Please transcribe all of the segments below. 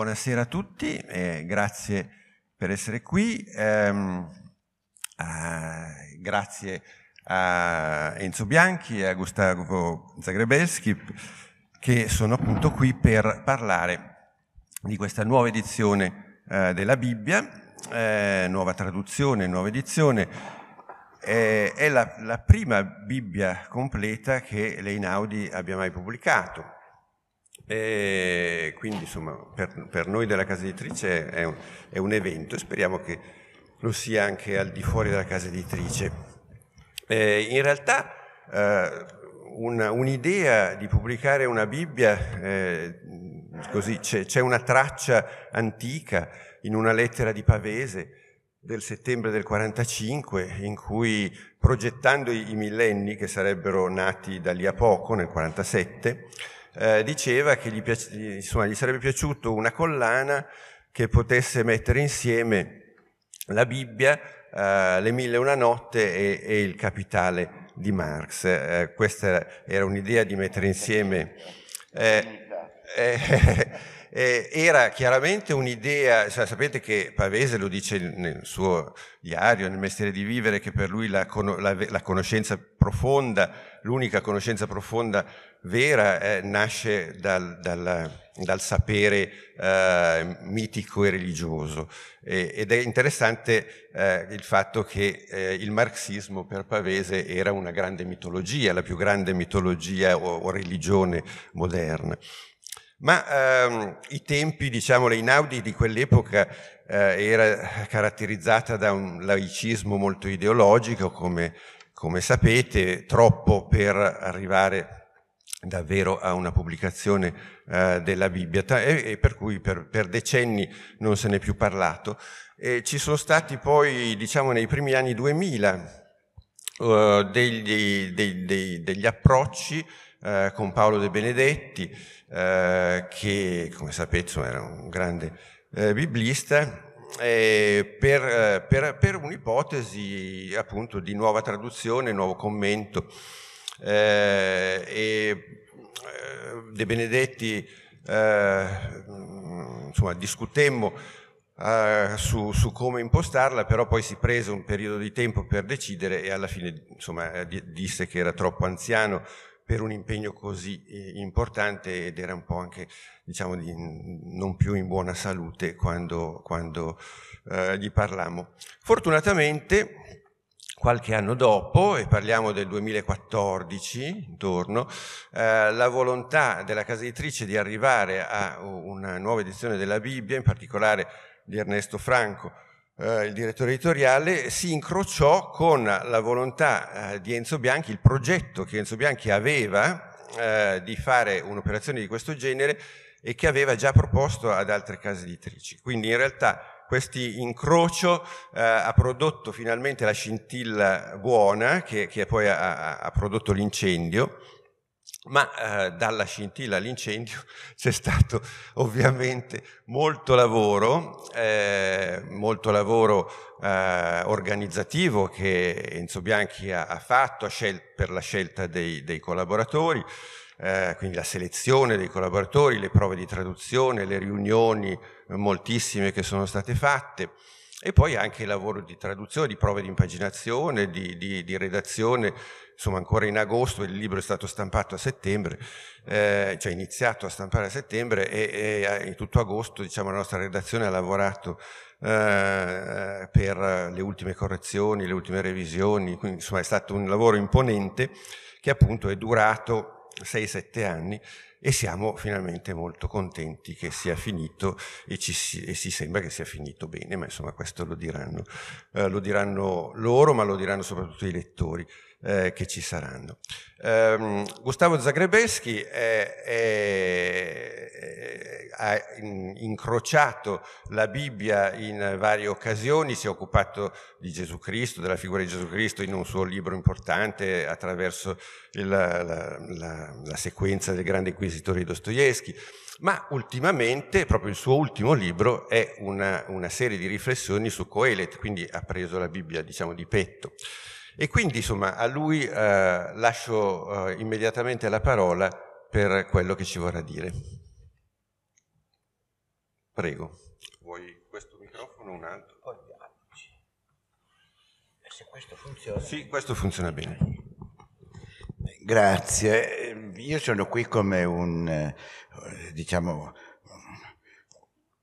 Buonasera a tutti e grazie per essere qui. Ehm, eh, grazie a Enzo Bianchi e a Gustavo Zagrebelski che sono appunto qui per parlare di questa nuova edizione eh, della Bibbia, eh, nuova traduzione, nuova edizione. Eh, è la, la prima Bibbia completa che Leinaudi abbia mai pubblicato e quindi insomma per, per, noi della casa editrice è un, è un evento e speriamo che lo sia anche al di fuori della casa editrice. Eh, in realtà eh, una, un'idea di pubblicare una Bibbia, eh, così c'è, c'è, una traccia antica in una lettera di Pavese del settembre del 45 in cui progettando i, i millenni che sarebbero nati da lì a poco, nel 47, eh, diceva che gli, piace, insomma, gli sarebbe piaciuto una collana che potesse mettere insieme la Bibbia, eh, le mille e una notte e, e il capitale di Marx. Eh, questa era un'idea di mettere insieme... Eh, eh, eh, era chiaramente un'idea, cioè, sapete che Pavese lo dice nel suo diario, nel mestiere di vivere, che per lui la, la, la conoscenza profonda, l'unica conoscenza profonda vera eh, nasce dal, dal, dal sapere eh, mitico e religioso e, ed è interessante eh, il fatto che eh, il marxismo per Pavese era una grande mitologia, la più grande mitologia o, o religione moderna. Ma ehm, i tempi, diciamo, le inaudi di quell'epoca eh, era caratterizzata da un laicismo molto ideologico, come come sapete, troppo per arrivare davvero a una pubblicazione eh, della Bibbia e, e per cui per, per, decenni non se n'è più parlato. E ci sono stati poi, diciamo, nei primi anni 2000 eh, degli, dei, dei, degli, approcci eh, con Paolo De Benedetti, eh, che come sapete era un grande eh, biblista, eh, per, eh, per, per, un'ipotesi appunto di nuova traduzione, nuovo commento eh, e eh, De Benedetti eh, insomma, discutemmo eh, su, su, come impostarla, però poi si prese un periodo di tempo per decidere e alla fine insomma, eh, disse che era troppo anziano per un impegno così eh, importante ed era un po' anche diciamo di, non più in buona salute quando, quando eh, gli parlammo. Fortunatamente Qualche anno dopo, e parliamo del 2014 intorno, eh, la volontà della casa editrice di arrivare a una nuova edizione della Bibbia, in particolare di Ernesto Franco, eh, il direttore editoriale, si incrociò con la volontà eh, di Enzo Bianchi, il progetto che Enzo Bianchi aveva eh, di fare un'operazione di questo genere e che aveva già proposto ad altre case editrici. Quindi in realtà questo incrocio eh, ha prodotto finalmente la scintilla buona che, che poi ha, ha, prodotto l'incendio, ma eh, dalla scintilla all'incendio c'è stato ovviamente molto lavoro, eh, molto lavoro eh, organizzativo che Enzo Bianchi ha, ha fatto scel- per la scelta dei, dei collaboratori, eh, quindi la selezione dei collaboratori, le prove di traduzione, le riunioni eh, moltissime che sono state fatte e poi anche il lavoro di traduzione, di prove di impaginazione, di, di, di redazione, insomma ancora in agosto, il libro è stato stampato a settembre, eh, cioè iniziato a stampare a settembre e, e eh, in tutto agosto diciamo, la nostra redazione ha lavorato eh, per le ultime correzioni, le ultime revisioni, quindi insomma è stato un lavoro imponente che appunto è durato 6-7 anni e siamo finalmente molto contenti che sia finito e, si, e si sembra che sia finito bene, ma insomma questo lo diranno, eh, lo diranno loro, ma lo diranno soprattutto i lettori eh, che ci saranno. Um, Gustavo Zagrebeschi ha incrociato la Bibbia in varie occasioni, si è occupato di Gesù Cristo, della figura di Gesù Cristo in un suo libro importante attraverso il, la, la, la, sequenza del grande inquisitore Dostoevsky ma ultimamente proprio il suo ultimo libro è una, una, serie di riflessioni su Coelet, quindi ha preso la Bibbia diciamo di petto. E quindi insomma a lui eh, lascio eh, immediatamente la parola per quello che ci vorrà dire. Prego. Vuoi questo microfono un altro? Poi gli altri. se questo funziona? Sì, questo funziona bene. Grazie. Io sono qui come un, eh, diciamo,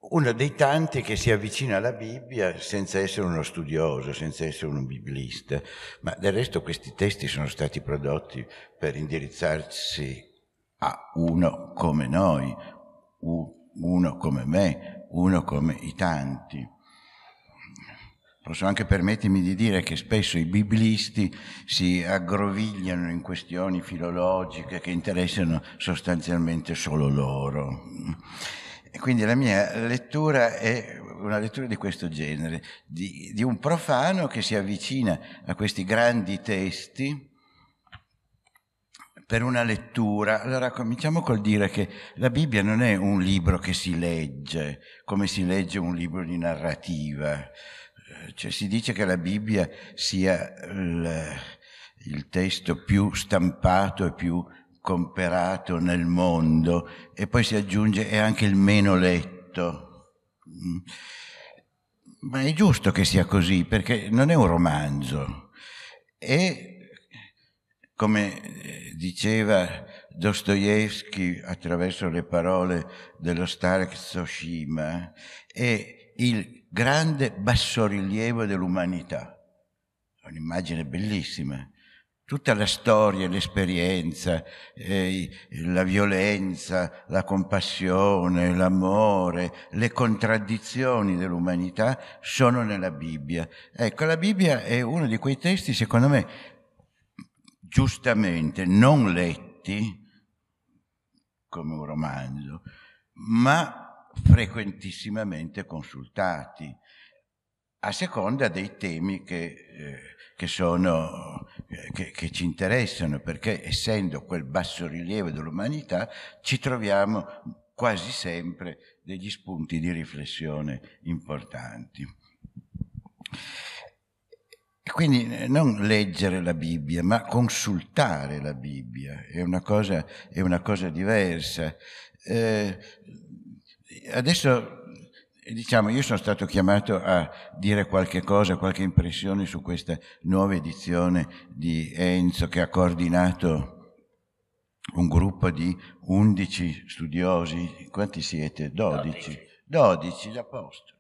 uno dei tanti che si avvicina alla Bibbia senza essere uno studioso, senza essere un biblista, ma del resto questi testi sono stati prodotti per indirizzarsi a uno come noi, uno come me, uno come i tanti. Posso anche permettermi di dire che spesso i biblisti si aggrovigliano in questioni filologiche che interessano sostanzialmente solo loro quindi la mia lettura è una lettura di questo genere, di, di un profano che si avvicina a questi grandi testi per una lettura. Allora cominciamo col dire che la Bibbia non è un libro che si legge come si legge un libro di narrativa. Eh, cioè, si dice che la Bibbia sia il, il testo più stampato e più comperato nel mondo e poi si aggiunge è anche il meno letto. Mm. Ma è giusto che sia così perché non è un romanzo e come eh, diceva Dostoevsky attraverso le parole dello Starek Tsushima è il grande bassorilievo dell'umanità. Un'immagine bellissima tutta la storia, l'esperienza, eh, la violenza, la compassione, l'amore, le contraddizioni dell'umanità sono nella Bibbia. Ecco, la Bibbia è uno di quei testi, secondo me, giustamente non letti come un romanzo, ma frequentissimamente consultati, a seconda dei temi che... Eh, che, sono, eh, che, che ci interessano, perché essendo quel bassorilievo dell'umanità ci troviamo quasi sempre degli spunti di riflessione importanti. Quindi eh, non leggere la Bibbia, ma consultare la Bibbia è una cosa, è una cosa diversa. Eh, adesso diciamo, io sono stato chiamato a dire qualche cosa, qualche impressione su questa nuova edizione di Enzo che ha coordinato un gruppo di 11 studiosi, quanti siete? 12? 12, 12 apostoli.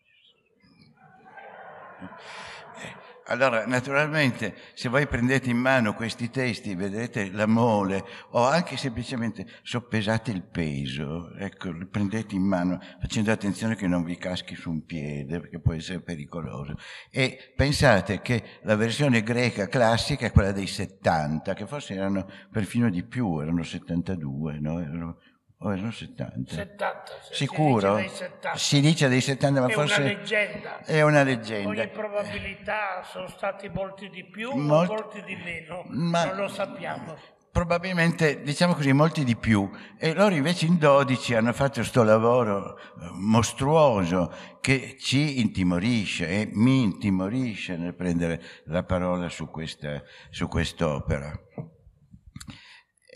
Allora, naturalmente, se voi prendete in mano questi testi, vedrete la mole, o anche semplicemente soppesate il peso, ecco, prendete in mano, facendo attenzione che non vi caschi su un piede, perché può essere pericoloso. E pensate che la versione greca classica è quella dei 70, che forse erano perfino di più, erano 72, no? Erano o erano 70? 70 sicuro? Si dice, 70. si dice dei 70, ma è forse una leggenda. è una leggenda. Ogni probabilità sono stati molti di più Mol... molti di meno, ma... non lo sappiamo. Probabilmente, diciamo così, molti di più. E loro invece in 12 hanno fatto questo lavoro eh, mostruoso che ci intimorisce e mi intimorisce nel prendere la parola su, questa, su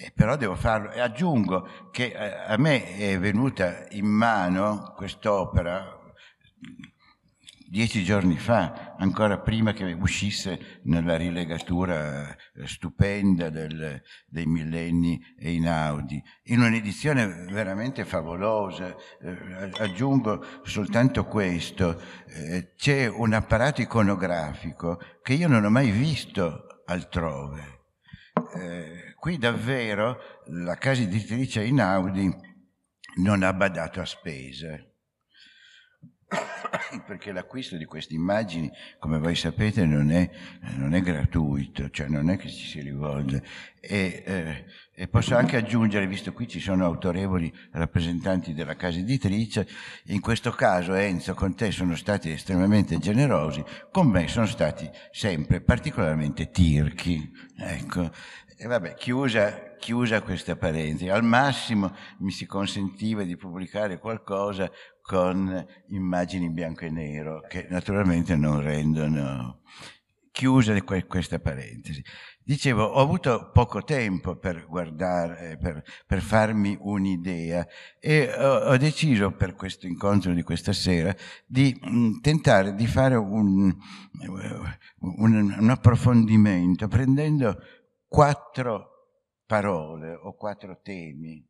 eh, però devo farlo. E aggiungo che eh, a me è venuta in mano quest'opera dieci giorni fa, ancora prima che uscisse nella rilegatura eh, stupenda del, dei millenni e in Audi, in un'edizione veramente favolosa. Eh, aggiungo soltanto questo, eh, c'è un apparato iconografico che io non ho mai visto altrove. Eh, Qui davvero la casa editrice Inaudi non ha badato a spese, perché l'acquisto di queste immagini, come voi sapete, non è, non è, gratuito, cioè non è che ci si rivolge. E, eh, e posso anche aggiungere, visto qui ci sono autorevoli rappresentanti della casa editrice, in questo caso Enzo con te sono stati estremamente generosi, con me sono stati sempre particolarmente tirchi. Ecco, e vabbè, chiusa, chiusa questa parentesi, al massimo mi si consentiva di pubblicare qualcosa con immagini bianco e nero, che naturalmente non rendono chiusa questa parentesi. Dicevo, ho avuto poco tempo per guardare, eh, per, per farmi un'idea e ho, ho, deciso per questo incontro di questa sera di mh, mm, tentare di fare un, eh, un, un approfondimento prendendo quattro parole o quattro temi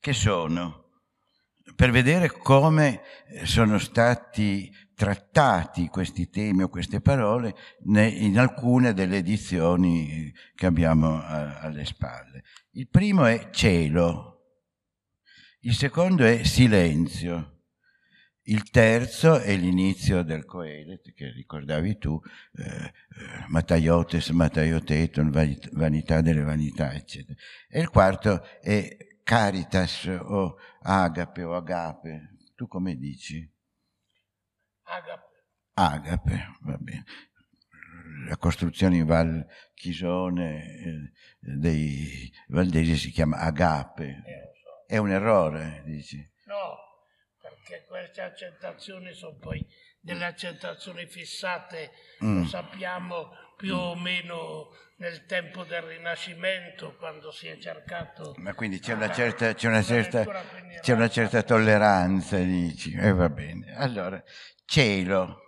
che sono per vedere come sono stati trattati questi temi o queste parole in alcune delle edizioni che abbiamo alle spalle. Il primo è cielo, il secondo è silenzio, il terzo è l'inizio del Coelet, che ricordavi tu, eh, eh Mataiotes, Mataioteton, vanità delle vanità, eccetera. E il quarto è Caritas o Agape o Agape. Tu come dici? Agape. Agape, va bene. La costruzione in Val Chisone eh, dei Valdesi si chiama Agape. Eh, è un errore, dici? No che queste accettazioni sono poi delle accettazioni fissate, mm. lo sappiamo più o meno nel tempo del Rinascimento, quando si è cercato... Ma quindi c'è una certa, c'è una certa, c'è una certa tolleranza, dici, e eh, va bene. Allora, cielo.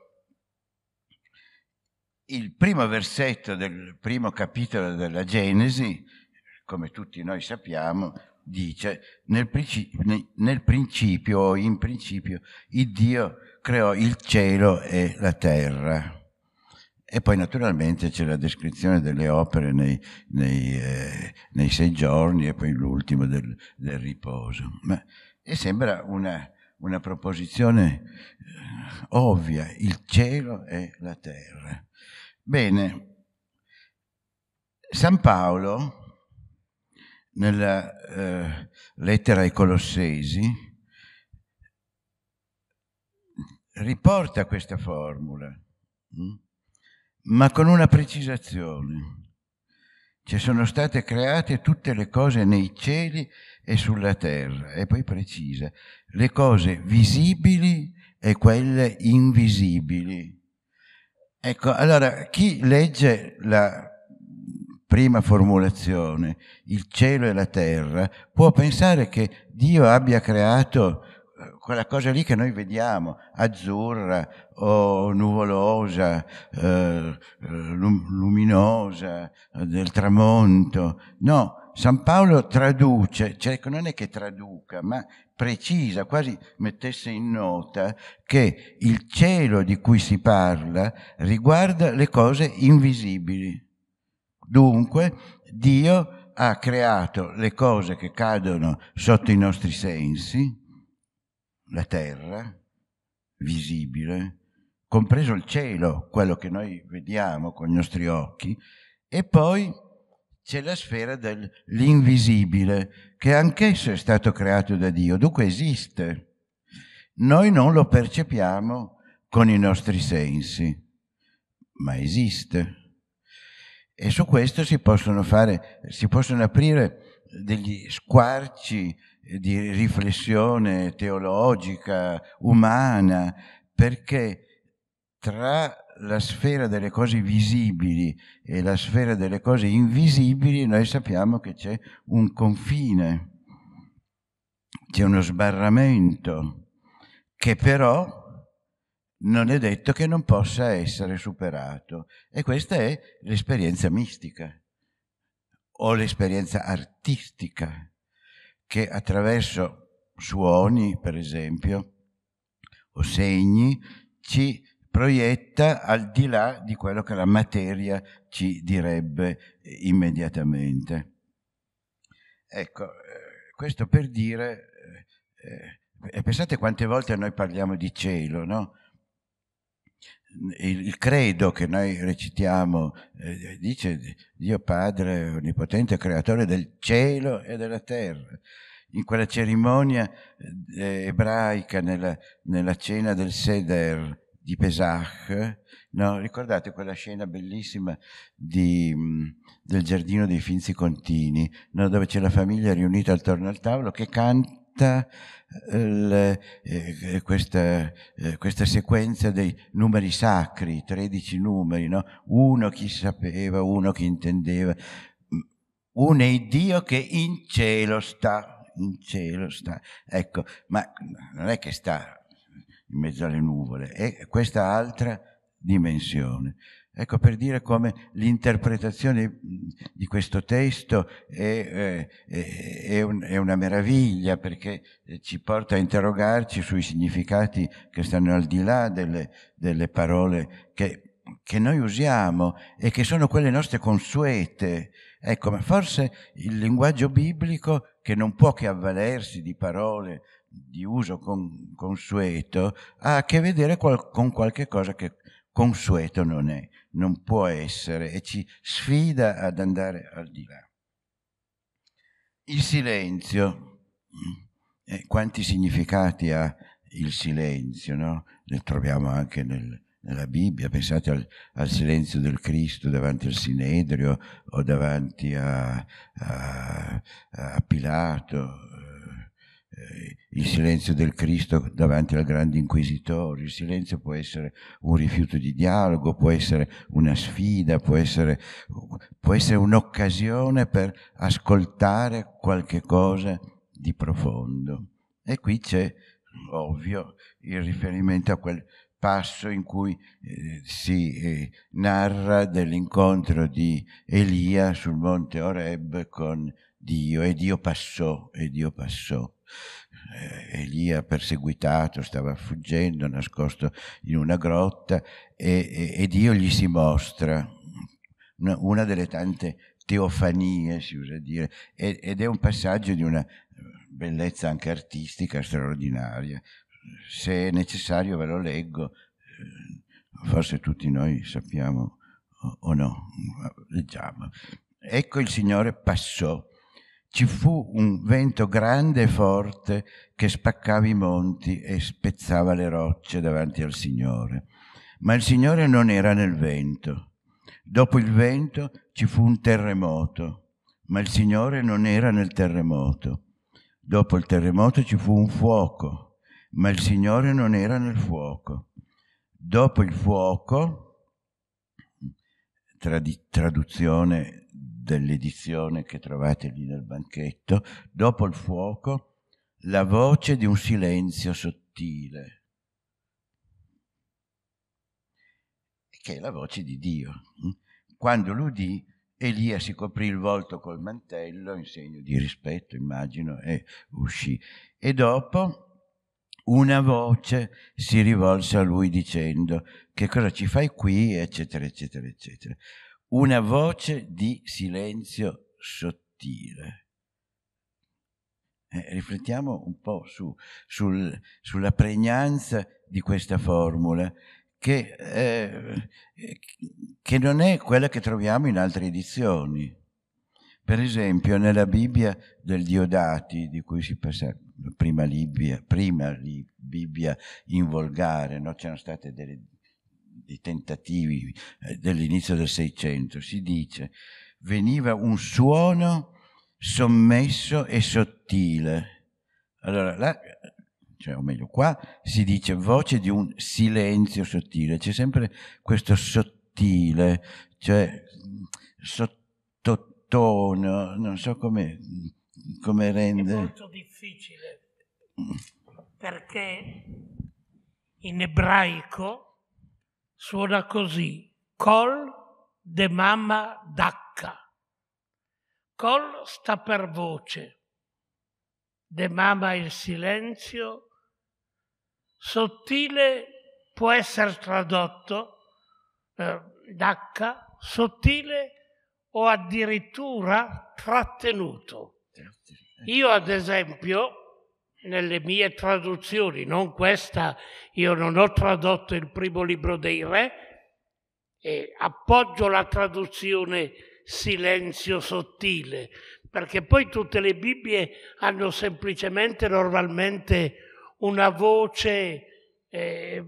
Il primo versetto del primo capitolo della Genesi, come tutti noi sappiamo, dice, nel, principio, o in principio, il Dio creò il cielo e la terra. E poi naturalmente c'è la descrizione delle opere nei, nei, eh, nei sei giorni e poi l'ultimo del, del riposo. Ma, e sembra una, una proposizione eh, ovvia, il cielo e la terra. Bene, San Paolo, nella eh, lettera ai Colossesi, riporta questa formula, mh? Mm? ma con una precisazione. Ci sono state create tutte le cose nei cieli e sulla terra, e poi precisa, le cose visibili e quelle invisibili. Ecco, allora chi legge la prima formulazione, il cielo e la terra, può pensare che Dio abbia creato eh, quella cosa lì che noi vediamo, azzurra o nuvolosa, eh, eh luminosa, eh, del tramonto. No, San Paolo traduce, cioè ecco, non è che traduca, ma precisa, quasi mettesse in nota, che il cielo di cui si parla riguarda le cose invisibili. Dunque Dio ha creato le cose che cadono sotto i nostri sensi, la terra, visibile, compreso il cielo, quello che noi vediamo con i nostri occhi, e poi c'è la sfera dell'invisibile, che anch'esso è stato creato da Dio, dunque esiste. Noi non lo percepiamo con i nostri sensi, ma esiste. E su questo si possono, fare, si possono aprire degli squarci di riflessione teologica, umana, perché tra la sfera delle cose visibili e la sfera delle cose invisibili noi sappiamo che c'è un confine, c'è uno sbarramento che però non è detto che non possa essere superato. E questa è l'esperienza mistica o l'esperienza artistica che attraverso suoni, per esempio, o segni, ci proietta al di là di quello che la materia ci direbbe immediatamente. Ecco, eh, questo per dire, eh, eh, pensate quante volte noi parliamo di cielo, no? il credo che noi recitiamo eh, dice Dio Padre Onnipotente, creatore del cielo e della terra. In quella cerimonia eh, eh ebraica, nella, nella, cena del Seder di Pesach, no? ricordate quella scena bellissima di, mm, del giardino dei Finzi Contini, no? dove c'è la famiglia riunita attorno al tavolo che canta finita la, eh, questa, eh, questa, sequenza dei numeri sacri, 13 numeri, no? uno chi sapeva, uno chi intendeva, mm, uno è Dio che in cielo sta, in cielo sta, ecco, ma non è che sta in mezzo alle nuvole, è questa altra dimensione. Ecco per dire come l'interpretazione di questo testo è, eh, è, è, una meraviglia perché eh, ci porta a interrogarci sui significati che stanno al di là delle, delle parole che, che, noi usiamo e che sono quelle nostre consuete. Ecco, ma forse il linguaggio biblico che non può che avvalersi di parole di uso con, consueto ha a che vedere qual, con qualche cosa che consueto non è non può essere e ci sfida ad andare al di là. Il silenzio, eh, quanti significati ha il silenzio, no? Lo troviamo anche nel, nella Bibbia, pensate al, al, silenzio del Cristo davanti al Sinedrio o davanti a, a, a Pilato, eh, eh, il silenzio del Cristo davanti al grande inquisitore, il silenzio può essere un rifiuto di dialogo, può essere una sfida, può essere, può essere un'occasione per ascoltare qualche cosa di profondo. E qui c'è, ovvio, il riferimento a quel passo in cui eh, si eh, narra dell'incontro di Elia sul monte Oreb con Dio e Dio passò e Dio passò eh, Elia perseguitato, stava fuggendo, nascosto in una grotta e, e, e Dio gli si mostra, una, una, delle tante teofanie si usa dire, ed, ed è un passaggio di una bellezza anche artistica straordinaria. Se è necessario ve lo leggo, eh, forse tutti noi sappiamo o no, leggiamo. Ecco il Signore passò ci fu un vento grande e forte che spaccava i monti e spezzava le rocce davanti al Signore. Ma il Signore non era nel vento. Dopo il vento ci fu un terremoto, ma il Signore non era nel terremoto. Dopo il terremoto ci fu un fuoco, ma il Signore non era nel fuoco. Dopo il fuoco, trad- traduzione dell'edizione che trovate lì nel banchetto, dopo il fuoco, la voce di un silenzio sottile, che è la voce di Dio. Hm? Quando l'udì, Elia si coprì il volto col mantello, in segno di rispetto, immagino, e uscì. E dopo una voce si rivolse a lui dicendo che cosa ci fai qui, eccetera, eccetera, eccetera una voce di silenzio sottile. Eh, riflettiamo un po' su, sul, sulla pregnanza di questa formula che, eh, che non è quella che troviamo in altre edizioni. Per esempio nella Bibbia del Diodati, di cui si passa prima Bibbia, prima Bibbia in volgare, no? c'erano state delle di tentativi eh, dell'inizio del Seicento, si dice veniva un suono sommesso e sottile. Allora, là, cioè, o meglio, qua si dice voce di un silenzio sottile, c'è sempre questo sottile, cioè sottotono, non so come, come rende. È molto difficile, perché in ebraico suona così, Col de mamma Dacca. Col sta per voce, de mamma il silenzio, sottile può essere tradotto, eh, Dacca, sottile o addirittura trattenuto. Io ad esempio nelle mie traduzioni, non questa, io non ho tradotto il primo libro dei re, e appoggio la traduzione silenzio sottile, perché poi tutte le Bibbie hanno semplicemente normalmente una voce, eh,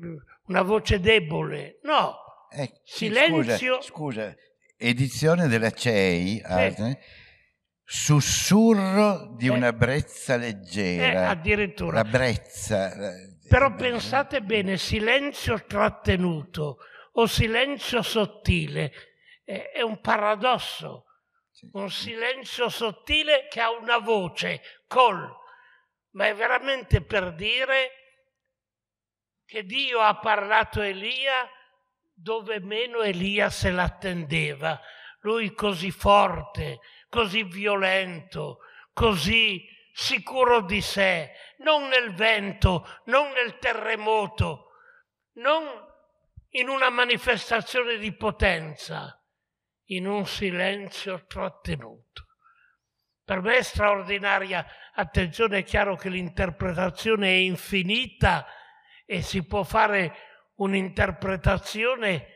una voce debole. No, eh, silenzio. Scusa, scusa, edizione della CEI, sì. Eh, sussurro di eh, una brezza leggera. Eh, addirittura. La brezza. Eh, Però eh, pensate eh. bene, silenzio trattenuto o silenzio sottile eh, è un paradosso. Sì. Un silenzio sottile che ha una voce, col, ma è veramente per dire che Dio ha parlato a Elia dove meno Elia se l'attendeva. Lui così forte, così violento, così sicuro di sé, non nel vento, non nel terremoto, non in una manifestazione di potenza, in un silenzio trattenuto. Per me è straordinaria. Attenzione, è chiaro che l'interpretazione è infinita e si può fare un'interpretazione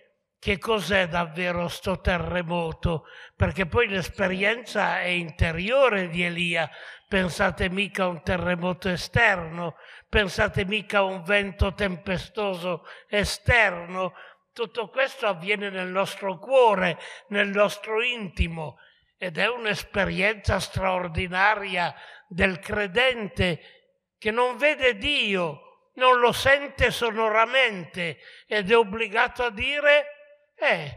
che cos'è davvero sto terremoto, perché poi l'esperienza è interiore di Elia, pensate mica a un terremoto esterno, pensate mica a un vento tempestoso esterno, tutto questo avviene nel nostro cuore, nel nostro intimo ed è un'esperienza straordinaria del credente che non vede Dio, non lo sente sonoramente ed è obbligato a dire eh,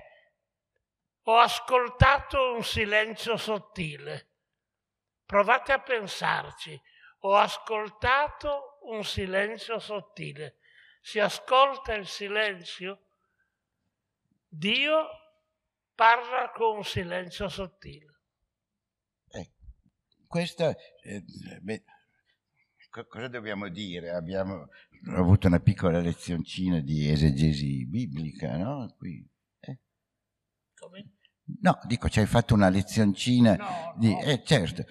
ho ascoltato un silenzio sottile. Provate a pensarci. Ho ascoltato un silenzio sottile. Si ascolta il silenzio? Dio parla con un silenzio sottile. Eh, questa, eh, beh, co- cosa dobbiamo dire? Abbiamo avuto una piccola lezioncina di esegesi biblica, no? Qui No, dico, ci hai fatto una lezioncina. No, di... no. Eh, certo.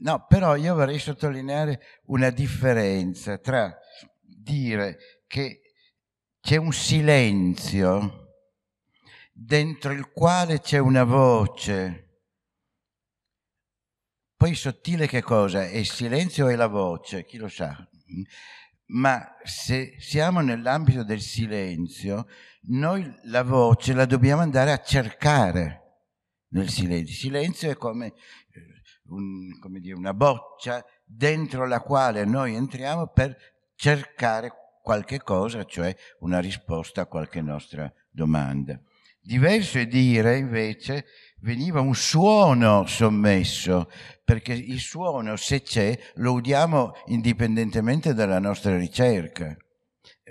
No, però io vorrei sottolineare una differenza tra dire che c'è un silenzio dentro il quale c'è una voce. Poi sottile che cosa? È il silenzio o è la voce, chi lo sa. Ma se siamo nell'ambito del silenzio, noi la voce la dobbiamo andare a cercare nel silenzio. Il silenzio è come, eh, un, come dire, una boccia dentro la quale noi entriamo per cercare qualche cosa, cioè una risposta a qualche nostra domanda. Diverso è dire invece veniva un suono sommesso, perché il suono se c'è lo udiamo indipendentemente dalla nostra ricerca. Eh,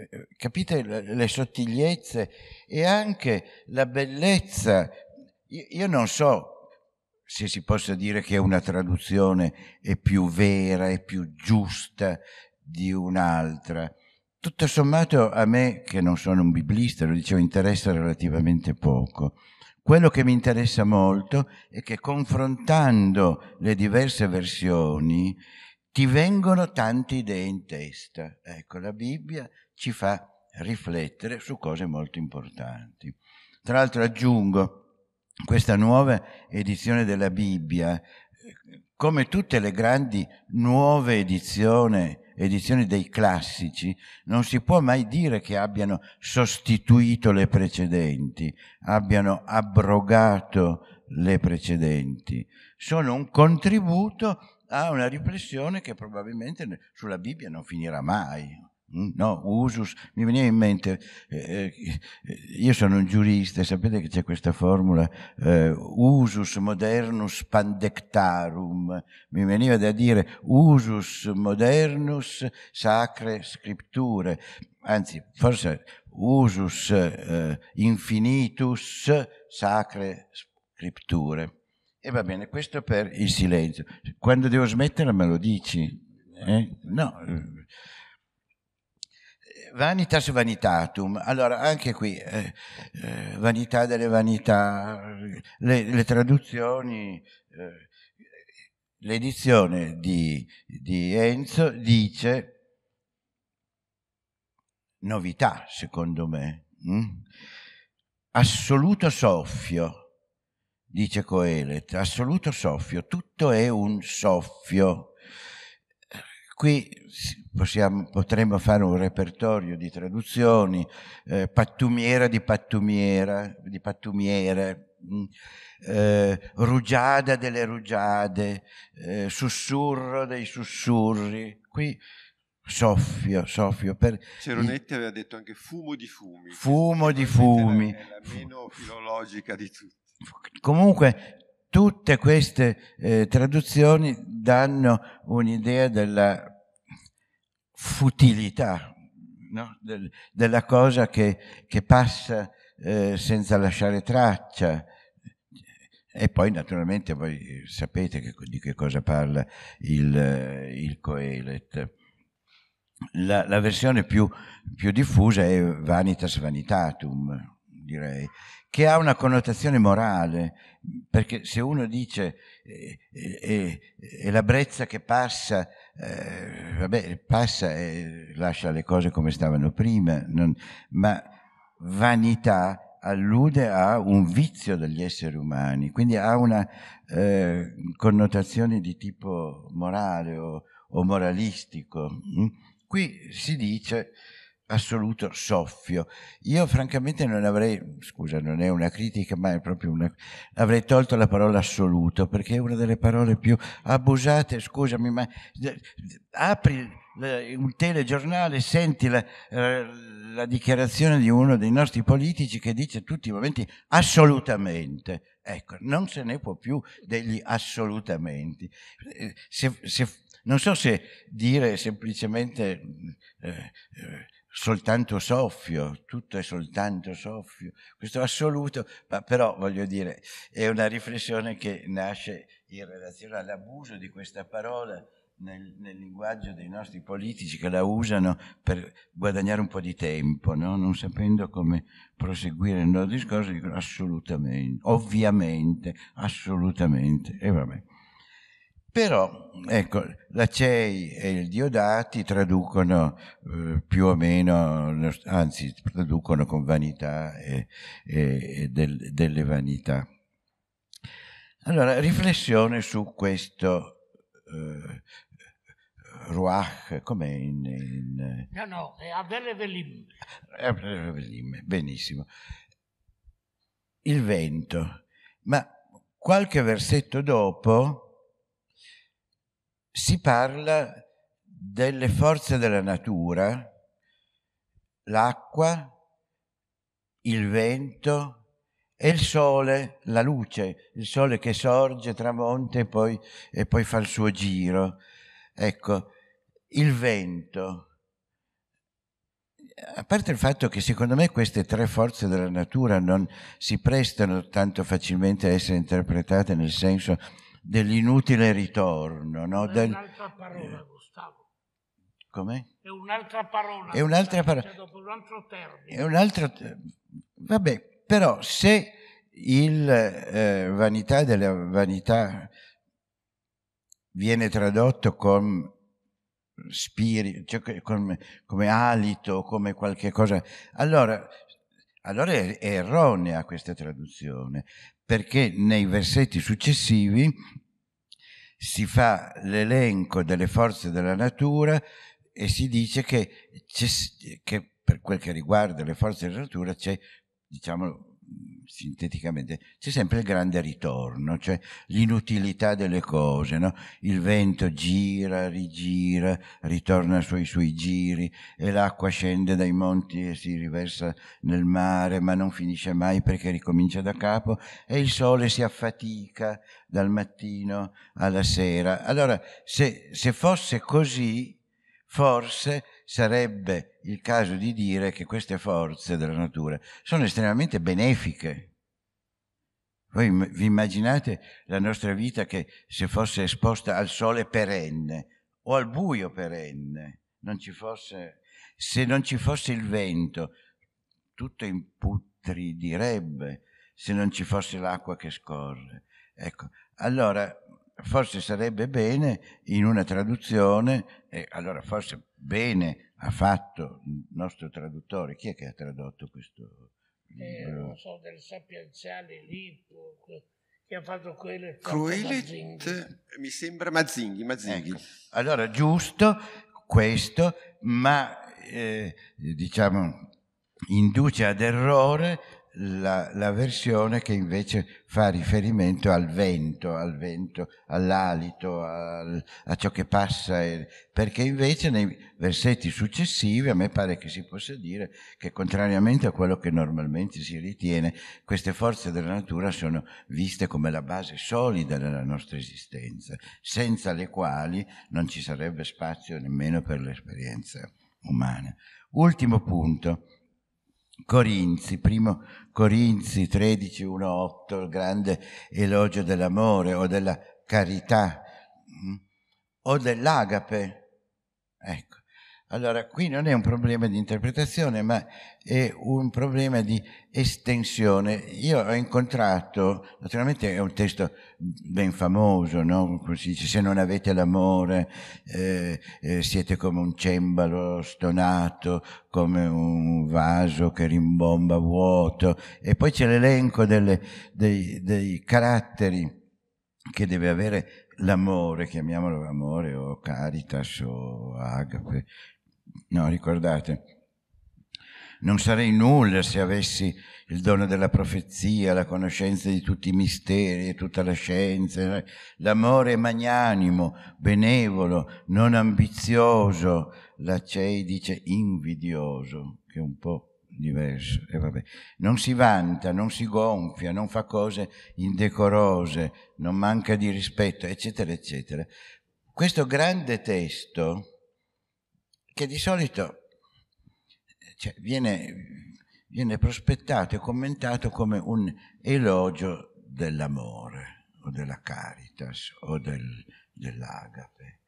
eh, capite le sottigliezze e anche la bellezza io non so se si possa dire che una traduzione è più vera, è più giusta di un'altra. Tutto sommato a me, che non sono un biblista, lo dicevo, interessa relativamente poco. Quello che mi interessa molto è che confrontando le diverse versioni ti vengono tante idee in testa. Ecco, la Bibbia ci fa riflettere su cose molto importanti. Tra l'altro aggiungo, questa nuova edizione della Bibbia, come tutte le grandi nuove edizioni, edizioni dei classici, non si può mai dire che abbiano sostituito le precedenti, abbiano abrogato le precedenti. Sono un contributo a una riflessione che probabilmente sulla Bibbia non finirà mai. Mm, no, usus, mi veniva in mente, eh, eh, io sono un giurista, sapete che c'è questa formula, eh, usus modernus pandectarum, mi veniva da dire usus modernus sacre scritture, anzi forse usus eh, infinitus sacre scritture. E va bene, questo per il silenzio. Quando devo smetterla me lo dici? Eh? No. Eh, Vanitas vanitatum, allora anche qui eh, eh, vanità delle vanità, le, le traduzioni, eh, l'edizione di, di Enzo dice novità secondo me, mm? assoluto soffio, dice Coelet, assoluto soffio, tutto è un soffio. Qui possiamo, potremmo fare un repertorio di traduzioni, eh, pattumiera di pattumiera, di pattumiere, mm, eh, rugiada delle rugiade, eh, sussurro dei sussurri. Qui soffio, soffio. Per Ceronetti il... aveva detto anche fumo di fumi. Fumo di fumi. È la meno filologica di tutti. Comunque tutte queste eh, traduzioni danno un'idea della futilità no? Del, della cosa che, che passa eh, senza lasciare traccia. E poi naturalmente voi sapete che, di che cosa parla il, eh, il Coelet. La, la versione più, più diffusa è Vanitas Vanitatum, direi, che ha una connotazione morale, perché se uno dice eh, eh, eh la brezza che passa, eh, vabbè, passa e lascia le cose come stavano prima, non, ma vanità allude a un vizio degli esseri umani, quindi ha una eh, connotazione di tipo morale o, o moralistico. Mm? Qui si dice assoluto soffio. Io francamente non avrei, scusa, non è una critica, ma è proprio una... avrei tolto la parola assoluto, perché è una delle parole più abusate, scusami, ma apri eh, un telegiornale, senti la, eh, la dichiarazione di uno dei nostri politici che dice tutti i momenti assolutamente. Ecco, non se ne può più degli assolutamente. Eh, se, se, non so se dire semplicemente... Eh, eh, soltanto soffio, tutto è soltanto soffio, questo assoluto, ma però voglio dire, è una riflessione che nasce in relazione all'abuso di questa parola nel, nel linguaggio dei nostri politici che la usano per guadagnare un po' di tempo, no? non sapendo come proseguire il loro discorso, dicono assolutamente, ovviamente, assolutamente, e vabbè. Però, ecco, la CEI e il Diodati traducono eh, più o meno, anzi, traducono con vanità e, e, e del, delle vanità. Allora, riflessione su questo eh, Ruach, com'è in, in... No, no, è Avere Velim. Eh, Avere Velim, benissimo. Il vento. Ma qualche versetto dopo si parla delle forze della natura, l'acqua, il vento e il sole, la luce, il sole che sorge, tramonta e poi, e poi fa il suo giro. Ecco, il vento. A parte il fatto che secondo me queste tre forze della natura non si prestano tanto facilmente a essere interpretate nel senso dell'inutile ritorno. No? È un'altra parola, eh. Gustavo. Come? È un'altra parola. È un'altra parola. Cioè, dopo un altro termine. È un'altra... altro... Vabbè, però se il eh, vanità della vanità viene tradotto con spirito, cioè con, come alito, come qualche cosa, allora, allora è erronea questa traduzione, perché nei versetti successivi si fa l'elenco delle forze della natura e si dice che, che per quel che riguarda le forze della natura c'è diciamo, sinteticamente, c'è sempre il grande ritorno, cioè l'inutilità delle cose, no? il vento gira, rigira, ritorna sui suoi giri e l'acqua scende dai monti e si riversa nel mare, ma non finisce mai perché ricomincia da capo e il sole si affatica dal mattino alla sera. Allora, se, se fosse così, forse sarebbe il caso di dire che queste forze della natura sono estremamente benefiche. Voi vi immaginate la nostra vita che se fosse esposta al sole perenne o al buio perenne, non ci fosse, se non ci fosse il vento, tutto imputridirebbe, se non ci fosse l'acqua che scorre. Ecco, allora forse sarebbe bene in una traduzione, e allora forse bene ha fatto il nostro traduttore. Chi è che ha tradotto questo eh, libro? Eh, non so, del Sapienziale Lippo, che ha fatto quello. Cruelit, eh, mi sembra Mazzinghi. Mazzinghi. Ecco. Allora, giusto questo, ma eh, diciamo induce ad errore la, la, versione che invece fa riferimento al vento, al vento all'alito, al, a ciò che passa, e, perché invece nei versetti successivi a me pare che si possa dire che contrariamente a quello che normalmente si ritiene, queste forze della natura sono viste come la base solida della nostra esistenza, senza le quali non ci sarebbe spazio nemmeno per l'esperienza umana. Ultimo punto Corinzi, primo Corinzi 13, 1, 8, il grande elogio dell'amore o della carità mm, o dell'agape. Ecco, allora, qui non è un problema di interpretazione, ma è un problema di estensione. Io ho incontrato, naturalmente è un testo ben famoso, no? si dice se non avete l'amore eh, eh, siete come un cembalo stonato, come un vaso che rimbomba vuoto. E poi c'è l'elenco delle, dei, dei caratteri che deve avere l'amore, chiamiamolo amore o caritas o agape, No, ricordate? Non sarei nulla se avessi il dono della profezia, la conoscenza di tutti i misteri e tutta la scienza. L'amore magnanimo, benevolo, non ambizioso, la CEI dice invidioso, che è un po' diverso. Eh, non si vanta, non si gonfia, non fa cose indecorose, non manca di rispetto, eccetera, eccetera. Questo grande testo che di solito eh, cioè, viene, viene prospettato e commentato come un elogio dell'amore o della caritas o del, dell'agape.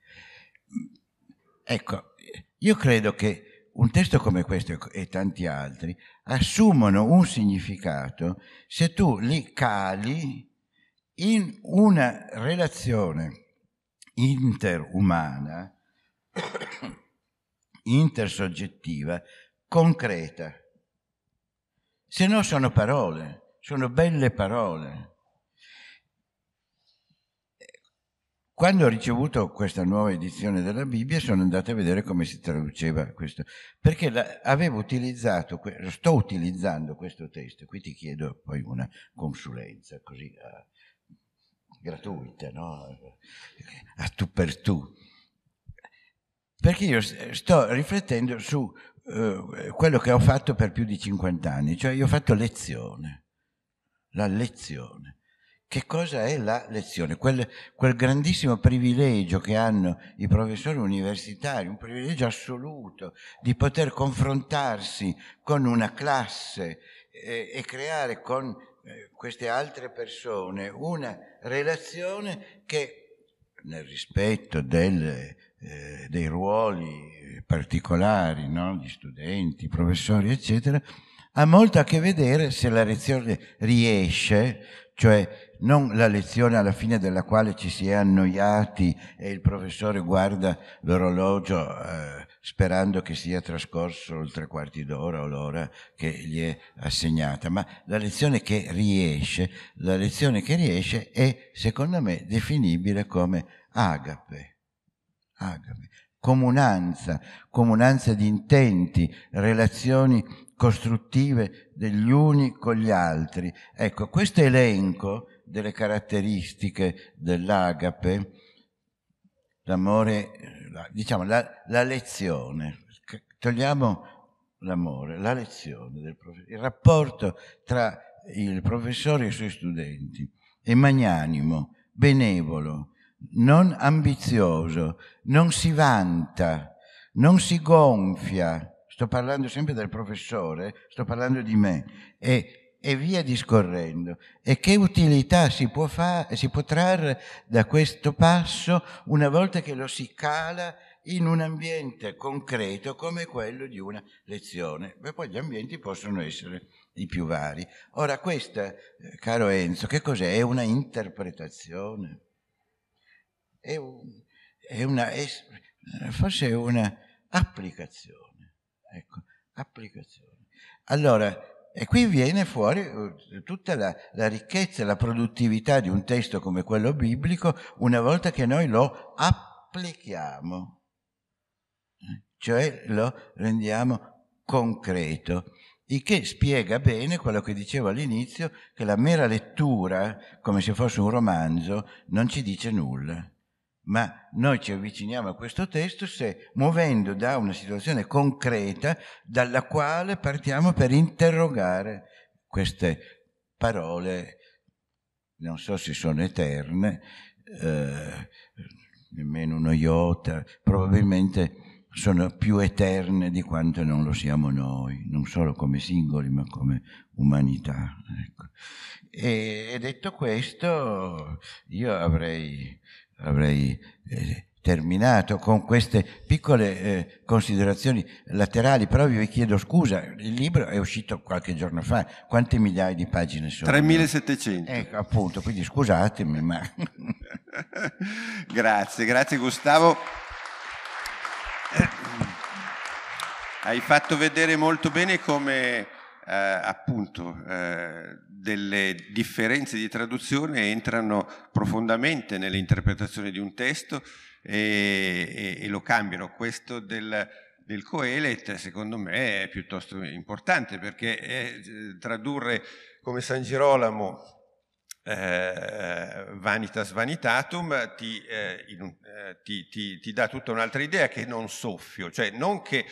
Ecco, io credo che un testo come questo e tanti altri assumono un significato se tu li cali in una relazione interumana intersoggettiva, concreta. Se no sono parole, sono belle parole. Quando ho ricevuto questa nuova edizione della Bibbia sono andato a vedere come si traduceva questo, perché la, avevo utilizzato, sto utilizzando questo testo, qui ti chiedo poi una consulenza così uh, gratuita, no? a tu per tu. Perché io eh, sto riflettendo su eh, quello che ho fatto per più di 50 anni, cioè io ho fatto lezione, la lezione. Che cosa è la lezione? Quel, quel grandissimo privilegio che hanno i professori universitari, un privilegio assoluto di poter confrontarsi con una classe e, eh, e creare con eh, queste altre persone una relazione che nel rispetto delle eh, dei ruoli eh, particolari, no? gli studenti, i professori, eccetera, ha molto a che vedere se la lezione riesce, cioè non la lezione alla fine della quale ci si è annoiati e il professore guarda l'orologio eh, sperando che sia trascorso il tre quarti d'ora o l'ora che gli è assegnata, ma la lezione che riesce, la lezione che riesce è secondo me definibile come agape, agape, comunanza, comunanza di intenti, relazioni costruttive degli uni con gli altri. Ecco, questo elenco delle caratteristiche dell'agape, l'amore, diciamo la, la, lezione, togliamo l'amore, la lezione del il rapporto tra il professore e i suoi studenti è magnanimo, benevolo, non ambizioso, non si vanta, non si gonfia, sto parlando sempre del professore, sto parlando di me, e, e via discorrendo. E che utilità si può, fare, si può trarre da questo passo una volta che lo si cala in un ambiente concreto come quello di una lezione? E poi gli ambienti possono essere i più vari. Ora questa, eh, caro Enzo, che cos'è? È una interpretazione? è, un, è una, è, forse è una applicazione Ecco, applicazione. Allora, e qui viene fuori uh, tutta la, la ricchezza, la produttività di un testo come quello biblico una volta che noi lo applichiamo, eh, cioè lo rendiamo concreto. Il che spiega bene quello che dicevo all'inizio, che la mera lettura, come se fosse un romanzo, non ci dice nulla ma noi ci avviciniamo a questo testo se muovendo da una situazione concreta dalla quale partiamo per interrogare queste parole, non so se sono eterne, eh, nemmeno uno iota, probabilmente sono più eterne di quanto non lo siamo noi, non solo come singoli ma come umanità. Ecco. E, e detto questo, io avrei avrei eh, terminato con queste piccole eh, considerazioni laterali, però vi chiedo scusa, il libro è uscito qualche giorno fa, quante migliaia di pagine sono? 3700. Ecco, appunto, quindi scusatemi, ma... grazie, grazie Gustavo. Eh, hai fatto vedere molto bene come eh, appunto eh, delle differenze di traduzione entrano profondamente nell'interpretazione di un testo e, e, e lo cambiano. Questo del, del, Coelet secondo me è piuttosto importante perché è, eh, tradurre come San Girolamo eh, vanitas vanitatum ti, eh, un, eh, ti, ti, ti dà tutta un'altra idea che non soffio, cioè non che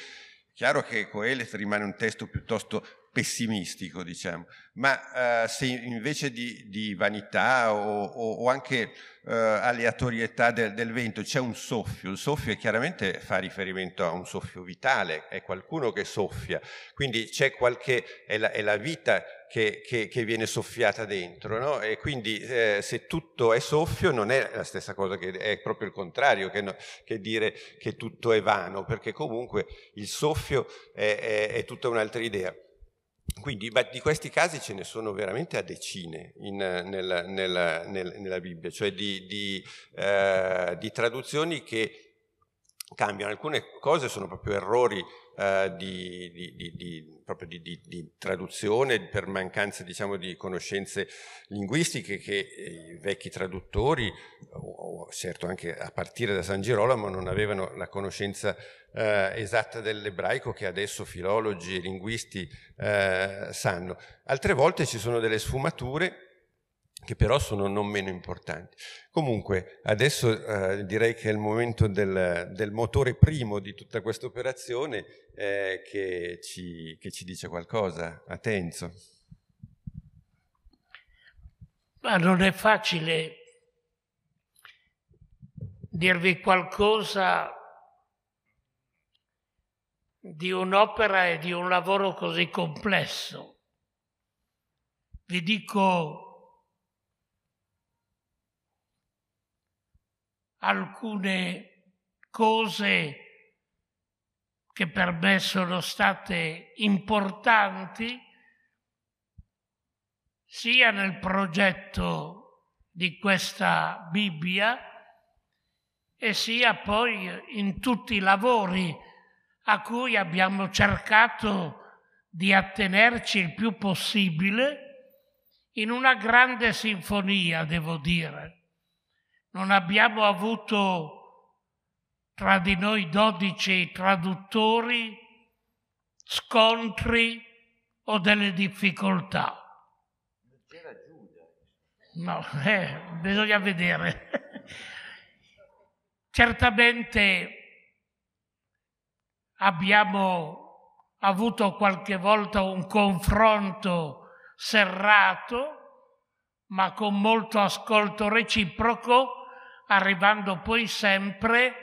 Chiaro che Coelet rimane un testo piuttosto pessimistico, diciamo, ma eh, se invece di, di vanità o, o, o anche eh, aleatorietà del, del vento c'è un soffio, il soffio chiaramente fa riferimento a un soffio vitale, è qualcuno che soffia, quindi c'è qualche, è la, è la vita che, che, che, viene soffiata dentro, no? E quindi eh, se tutto è soffio non è la stessa cosa che è proprio il contrario che, no, che dire che tutto è vano, perché comunque il soffio è, è, è tutta un'altra idea. Quindi di questi casi ce ne sono veramente a decine in, nel, nel, nel, nella Bibbia, cioè di, di, eh, di traduzioni che cambiano. Alcune cose sono proprio errori eh, di, di, di, proprio di, traduzione per mancanza diciamo, di conoscenze linguistiche che eh, i vecchi traduttori, certo anche a partire da San Girolamo, non avevano la conoscenza eh, esatta dell'ebraico che adesso filologi e linguisti eh, sanno. Altre volte ci sono delle sfumature che però sono non meno importanti. Comunque, adesso eh, direi che è il momento del, del motore primo di tutta questa operazione eh, che, ci, che, ci, dice qualcosa. Atenzo. Ma non è facile dirvi qualcosa di un'opera e di un lavoro così complesso. Vi dico alcune cose che per me sono state importanti sia nel progetto di questa Bibbia e sia poi in tutti i lavori a cui abbiamo cercato di attenerci il più possibile in una grande sinfonia, devo dire non abbiamo avuto tra di noi dodici traduttori scontri o delle difficoltà. C'era Giuda. No, eh, bisogna vedere. Certamente abbiamo avuto qualche volta un confronto serrato, ma con molto ascolto reciproco arrivando poi sempre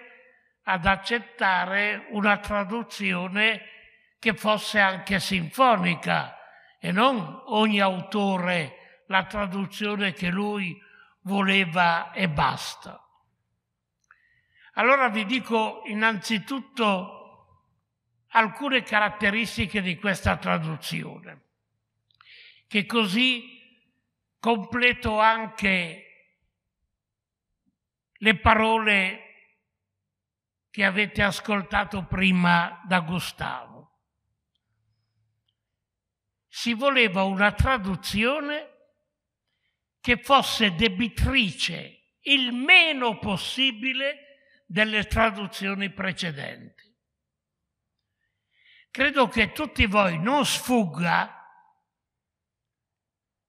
ad accettare una traduzione che fosse anche sinfonica e non ogni autore la traduzione che lui voleva e basta. Allora vi dico innanzitutto alcune caratteristiche di questa traduzione, che così completo anche le parole che avete ascoltato prima da Gustavo. Si voleva una traduzione che fosse debitrice il meno possibile delle traduzioni precedenti. Credo che tutti voi non sfugga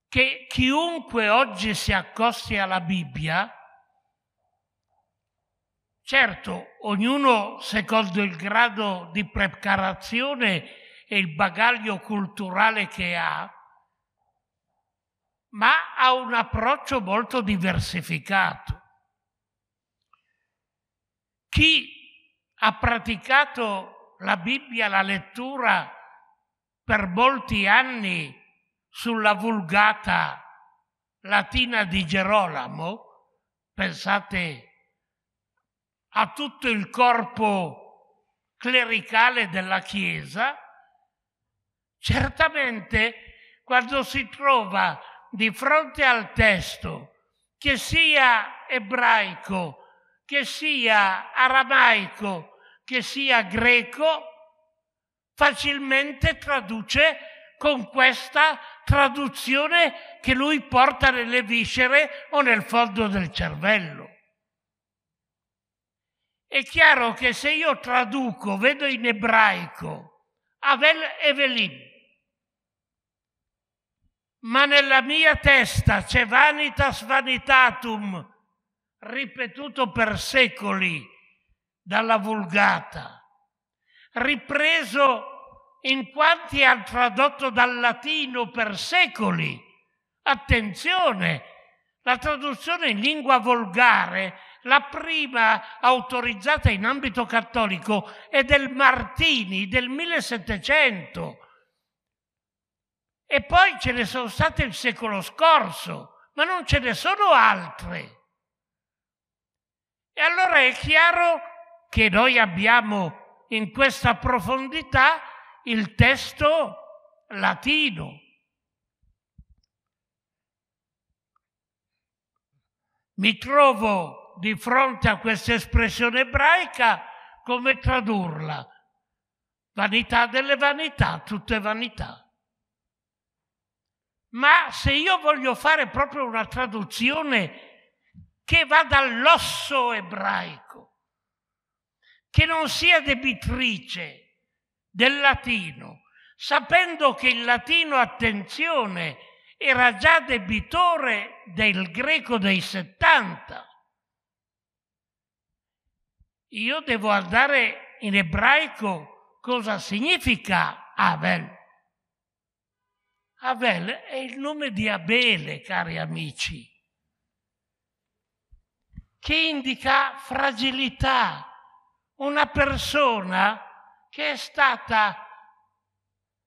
che chiunque oggi si accosti alla Bibbia Certo, ognuno secondo il grado di preparazione e il bagaglio culturale che ha, ma ha un approccio molto diversificato. Chi ha praticato la Bibbia, la lettura per molti anni sulla vulgata latina di Gerolamo, pensate a tutto il corpo clericale della Chiesa, certamente quando si trova di fronte al testo, che sia ebraico, che sia aramaico, che sia greco, facilmente traduce con questa traduzione che lui porta nelle viscere o nel fondo del cervello. È chiaro che se io traduco, vedo in ebraico Avel Evelim, ma nella mia testa c'è vanitas vanitatum, ripetuto per secoli dalla vulgata, ripreso in quanti ha tradotto dal latino per secoli. Attenzione, la traduzione in lingua volgare è la prima autorizzata in ambito cattolico è del Martini del 1700 e poi ce ne sono state il secolo scorso, ma non ce ne sono altre. E allora è chiaro che noi abbiamo in questa profondità il testo latino. Mi trovo di fronte a questa espressione ebraica come tradurla. Vanità delle vanità, tutte vanità. Ma se io voglio fare proprio una traduzione che vada all'osso ebraico, che non sia debitrice del latino, sapendo che il latino, attenzione, era già debitore del greco dei 70, io devo andare in ebraico cosa significa Abel. Abel è il nome di Abele, cari amici, che indica fragilità, una persona che è stata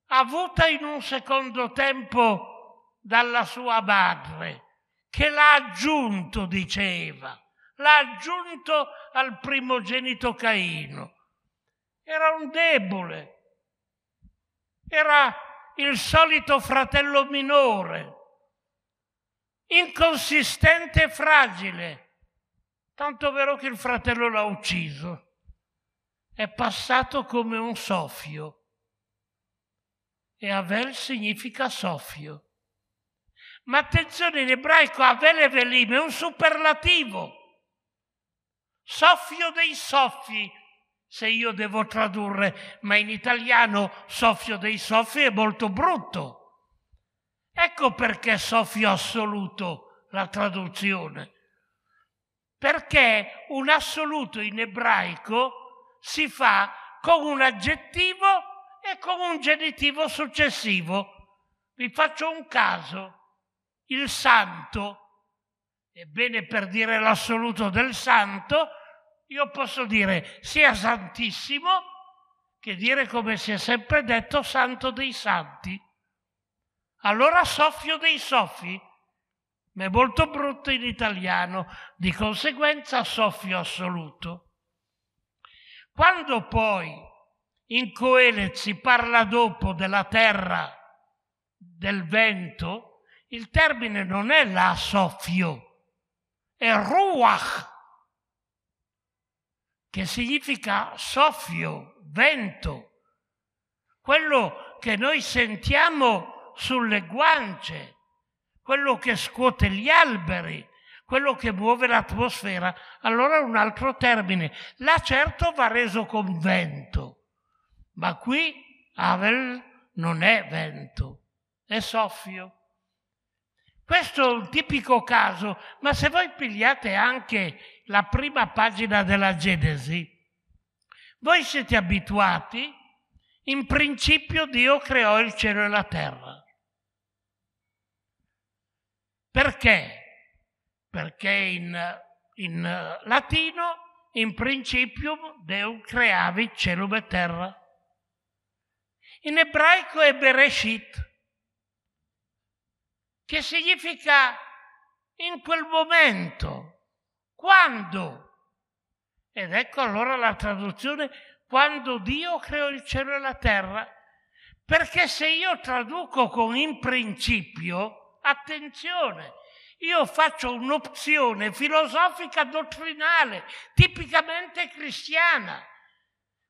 avuta in un secondo tempo dalla sua madre, che l'ha aggiunto, diceva l'ha aggiunto al primogenito Caino. Era un debole, era il solito fratello minore, inconsistente e fragile, tanto vero che il fratello l'ha ucciso. È passato come un soffio. E Avel significa soffio. Ma attenzione, in ebraico Avel e Velim è un superlativo soffio dei soffi, se io devo tradurre, ma in italiano soffio dei soffi è molto brutto. Ecco perché soffio assoluto la traduzione. Perché un assoluto in ebraico si fa con un aggettivo e con un genitivo successivo. Vi faccio un caso. Il santo. Ebbene, per dire l'assoluto del santo, io posso dire sia santissimo che dire come si è sempre detto santo dei santi. Allora soffio dei soffi, ma è molto brutto in italiano, di conseguenza soffio assoluto. Quando poi in Coelet si parla dopo della terra del vento, il termine non è la soffio, è ruach, che significa soffio, vento, quello che noi sentiamo sulle guance, quello che scuote gli alberi, quello che muove l'atmosfera. Allora un altro termine. Là certo va reso con vento, ma qui Avel non è vento, è soffio. Questo è un tipico caso, ma se voi pigliate anche la prima pagina della Genesi, voi siete abituati, in principio Dio creò il cielo e la terra. Perché? Perché in, in latino in principio Deo creavi cielo e terra. In ebraico è Bereshit, che significa in quel momento quando? Ed ecco allora la traduzione, quando Dio creò il cielo e la terra. Perché se io traduco con in principio, attenzione, io faccio un'opzione filosofica dottrinale, tipicamente cristiana,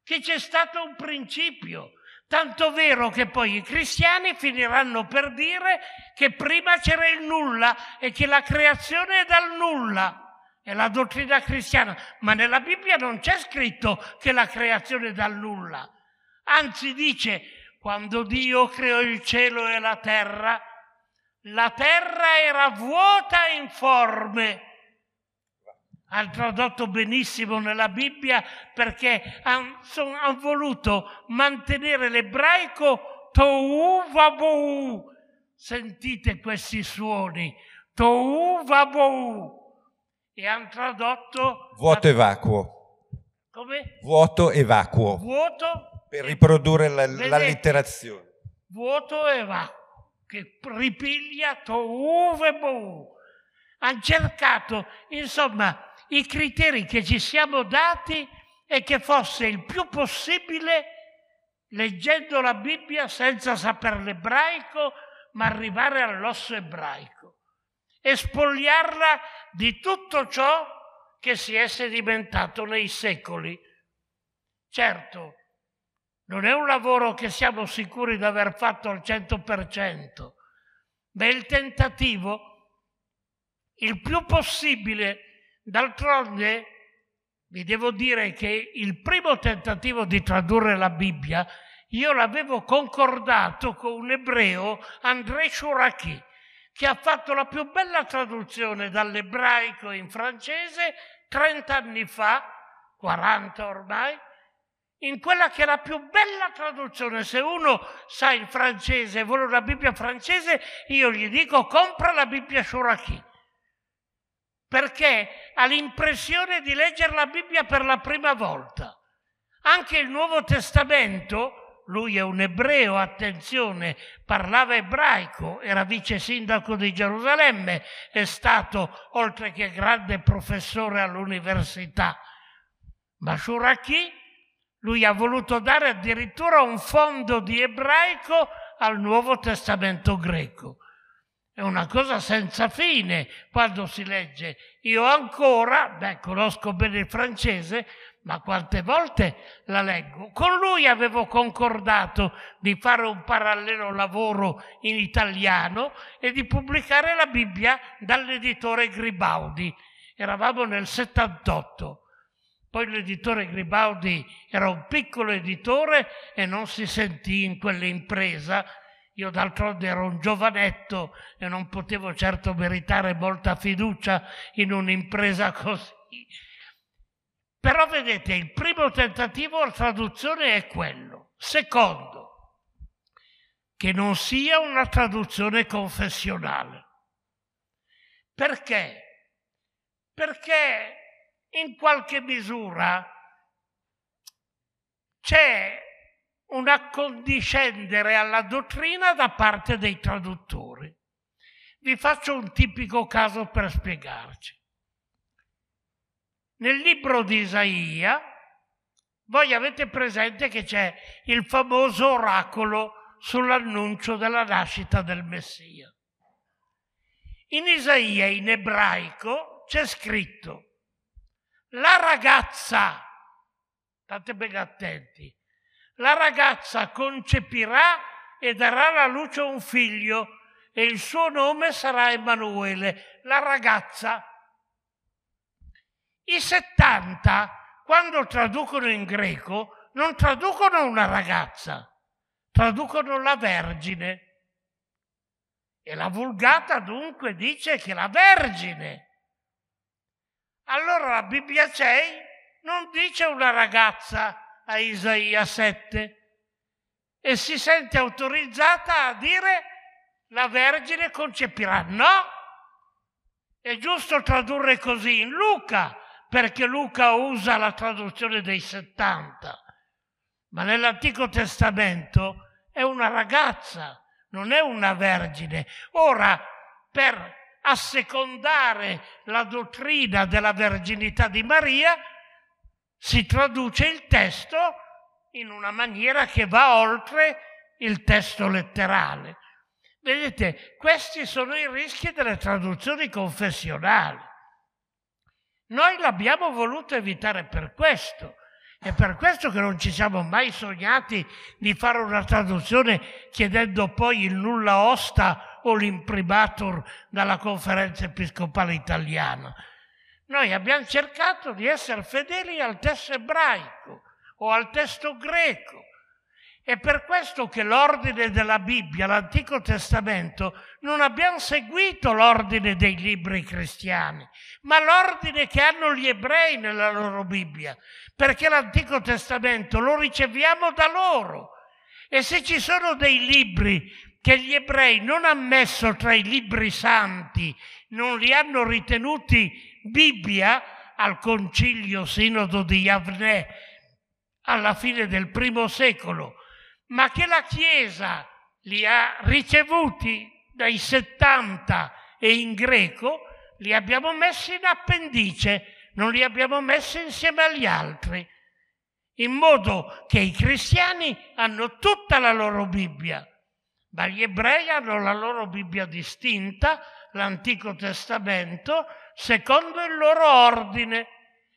che c'è stato un principio. Tanto vero che poi i cristiani finiranno per dire che prima c'era il nulla e che la creazione è dal nulla è la dottrina cristiana, ma nella Bibbia non c'è scritto che la creazione dà nulla. Anzi dice, quando Dio creò il cielo e la terra, la terra era vuota e informe. Ha tradotto benissimo nella Bibbia perché hanno han voluto mantenere l'ebraico tohu vabohu. Sentite questi suoni, tohu vabohu e hanno tradotto... Vuoto a... e vacuo. Come? Vuoto e vacuo. Vuoto. Per riprodurre la, vedete, l'allitterazione. Vuoto e vacuo, che ripiglia tohuv e bohu. Hanno cercato, insomma, i criteri che ci siamo dati e che fosse il più possibile leggendo la Bibbia senza saper l'ebraico, ma arrivare all'osso ebraico e spogliarla di tutto ciò che si è sedimentato nei secoli. Certo, non è un lavoro che siamo sicuri di aver fatto al 100%, ma è il tentativo il più possibile. D'altronde, vi devo dire che il primo tentativo di tradurre la Bibbia io l'avevo concordato con un ebreo, André Shurachit, che ha fatto la più bella traduzione dall'ebraico in francese 30 anni fa, 40 ormai, in quella che è la più bella traduzione. Se uno sa il francese e vuole una Bibbia francese, io gli dico compra la Bibbia Shuraki, perché ha l'impressione di leggere la Bibbia per la prima volta. Anche il Nuovo Testamento lui è un ebreo, attenzione, parlava ebraico, era vice sindaco di Gerusalemme, è stato oltre che grande professore all'università. Ma Shuraki lui ha voluto dare addirittura un fondo di ebraico al Nuovo Testamento greco. È una cosa senza fine quando si legge. Io ancora, beh, conosco bene il francese, ma quante volte la leggo. Con lui avevo concordato di fare un parallelo lavoro in italiano e di pubblicare la Bibbia dall'editore Gribaudi. Eravamo nel 78. Poi l'editore Gribaudi era un piccolo editore e non si sentì in quell'impresa. Io d'altronde ero un giovanetto e non potevo certo meritare molta fiducia in un'impresa così però vedete, il primo tentativo la traduzione è quello. Secondo, che non sia una traduzione confessionale. Perché? Perché in qualche misura c'è un accondiscendere alla dottrina da parte dei traduttori. Vi faccio un tipico caso per spiegarci. Nel libro di Isaia voi avete presente che c'è il famoso oracolo sull'annuncio della nascita del Messia. In Isaia, in ebraico, c'è scritto la ragazza, state ben attenti, la ragazza concepirà e darà alla luce un figlio e il suo nome sarà Emanuele. La ragazza i 70, quando traducono in greco, non traducono una ragazza, traducono la Vergine. E la Vulgata dunque dice che la Vergine. Allora la Bibbia 6 non dice una ragazza a Isaia 7 e si sente autorizzata a dire la Vergine concepirà. No! È giusto tradurre così in Luca perché Luca usa la traduzione dei 70, ma nell'Antico Testamento è una ragazza, non è una vergine. Ora, per assecondare la dottrina della verginità di Maria, si traduce il testo in una maniera che va oltre il testo letterale. Vedete, questi sono i rischi delle traduzioni confessionali. Noi l'abbiamo voluto evitare per questo. È per questo che non ci siamo mai sognati di fare una traduzione chiedendo poi il nulla osta o l'imprimatur dalla conferenza episcopale italiana. Noi abbiamo cercato di essere fedeli al testo ebraico o al testo greco è per questo che l'ordine della Bibbia, l'Antico Testamento, non abbiamo seguito l'ordine dei libri cristiani, ma l'ordine che hanno gli ebrei nella loro Bibbia, perché l'Antico Testamento lo riceviamo da loro. E se ci sono dei libri che gli ebrei non hanno messo tra i libri santi, non li hanno ritenuti Bibbia, al concilio sinodo di Yavneh alla fine del primo secolo ma che la Chiesa li ha ricevuti dai 70 e in greco, li abbiamo messi in appendice, non li abbiamo messi insieme agli altri, in modo che i cristiani hanno tutta la loro Bibbia, ma gli ebrei hanno la loro Bibbia distinta, l'Antico Testamento, secondo il loro ordine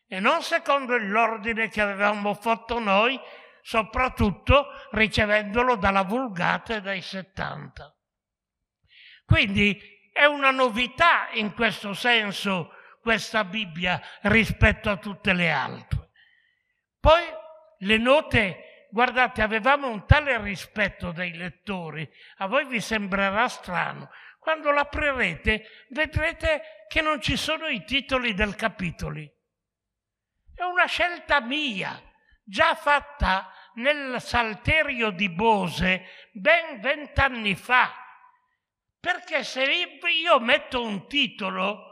e non secondo l'ordine che avevamo fatto noi soprattutto ricevendolo dalla Vulgata dai 70. Quindi è una novità in questo senso questa Bibbia rispetto a tutte le altre. Poi le note, guardate, avevamo un tale rispetto dei lettori, a voi vi sembrerà strano, quando l'aprirete vedrete che non ci sono i titoli del capitoli. È una scelta mia già fatta nel Salterio di Bose ben vent'anni fa. Perché se io metto un titolo,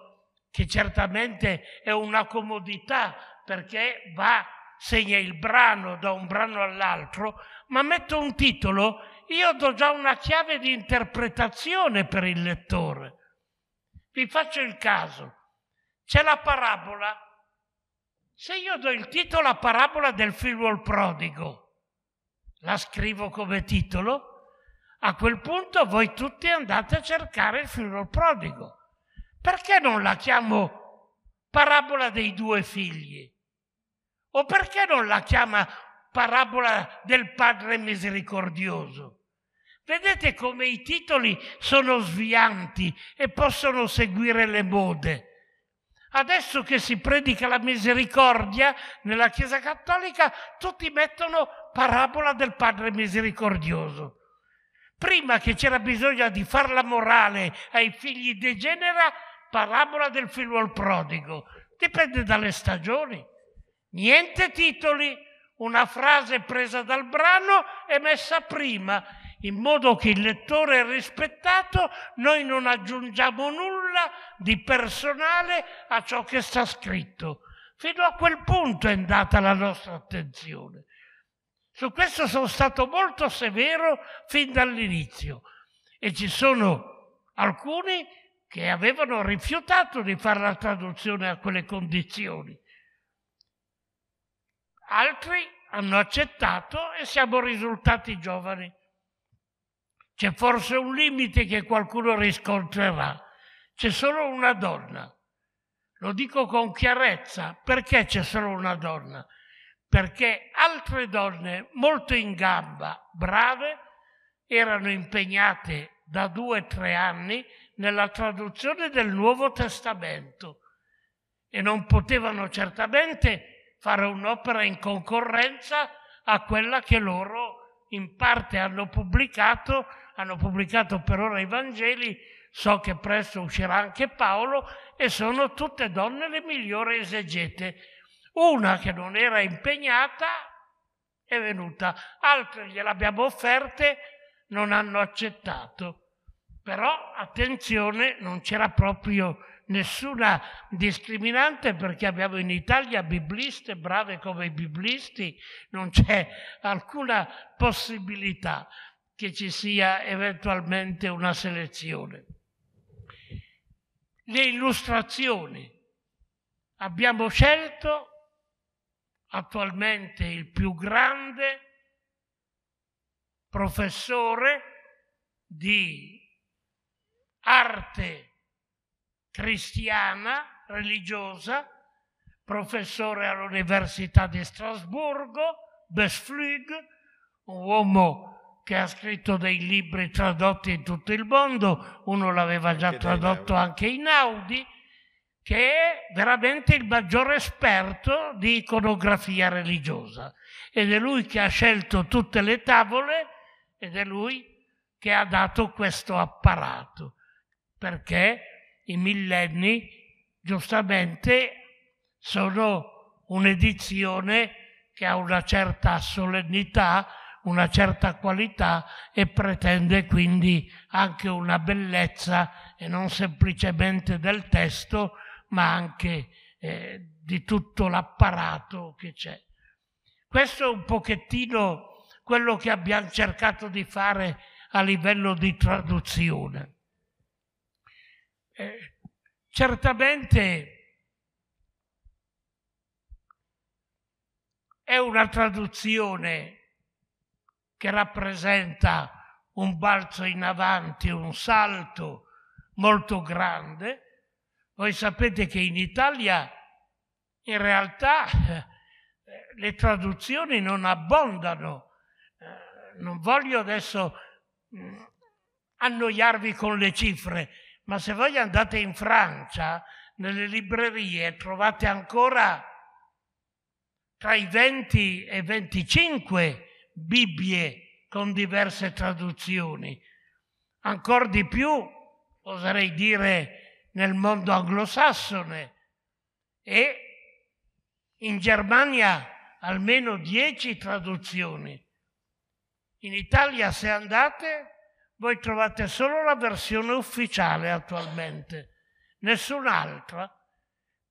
che certamente è una comodità perché va, segna il brano da un brano all'altro, ma metto un titolo, io do già una chiave di interpretazione per il lettore. Vi faccio il caso. C'è la parabola se io do il titolo a parabola del figlio prodigo, la scrivo come titolo, a quel punto voi tutti andate a cercare il figlio prodigo. Perché non la chiamo parabola dei due figli? O perché non la chiama parabola del padre misericordioso? Vedete come i titoli sono svianti e possono seguire le mode. Adesso che si predica la misericordia nella Chiesa Cattolica, tutti mettono parabola del Padre Misericordioso. Prima che c'era bisogno di far la morale ai figli degenera, parabola del figliuol prodigo. Dipende dalle stagioni. Niente titoli, una frase presa dal brano e messa prima in modo che il lettore è rispettato, noi non aggiungiamo nulla di personale a ciò che sta scritto. Fino a quel punto è andata la nostra attenzione. Su questo sono stato molto severo fin dall'inizio e ci sono alcuni che avevano rifiutato di fare la traduzione a quelle condizioni. Altri hanno accettato e siamo risultati giovani. C'è forse un limite che qualcuno riscontrerà. C'è solo una donna. Lo dico con chiarezza. Perché c'è solo una donna? Perché altre donne molto in gamba, brave, erano impegnate da due o tre anni nella traduzione del Nuovo Testamento e non potevano certamente fare un'opera in concorrenza a quella che loro in parte hanno pubblicato hanno pubblicato per ora i Vangeli, so che presto uscirà anche Paolo e sono tutte donne le migliori esegete. Una che non era impegnata è venuta, altre gliel'abbiamo offerte, non hanno accettato. Però attenzione, non c'era proprio nessuna discriminante perché abbiamo in Italia bibliste brave come i biblisti, non c'è alcuna possibilità che ci sia eventualmente una selezione. Le illustrazioni. Abbiamo scelto attualmente il più grande professore di arte cristiana, religiosa, professore all'Università di Strasburgo, Besflug, un uomo che ha scritto dei libri tradotti in tutto il mondo, uno l'aveva già anche tradotto anche in Audi, che è veramente il maggiore esperto di iconografia religiosa ed è lui che ha scelto tutte le tavole ed è lui che ha dato questo apparato perché i millenni giustamente sono un'edizione che ha una certa solennità una certa qualità e pretende quindi anche una bellezza e non semplicemente del testo, ma anche eh, di tutto l'apparato che c'è. Questo è un pochettino quello che abbiamo cercato di fare a livello di traduzione. Eh, certamente è una traduzione che rappresenta un balzo in avanti, un salto molto grande. Voi sapete che in Italia in realtà eh, le traduzioni non abbondano. Eh, non voglio adesso mm, annoiarvi con le cifre, ma se voi andate in Francia, nelle librerie trovate ancora tra i 20 e i 25 Bibbie con diverse traduzioni. Ancora di più, oserei dire, nel mondo anglosassone e in Germania almeno dieci traduzioni. In Italia, se andate, voi trovate solo la versione ufficiale attualmente, nessun'altra,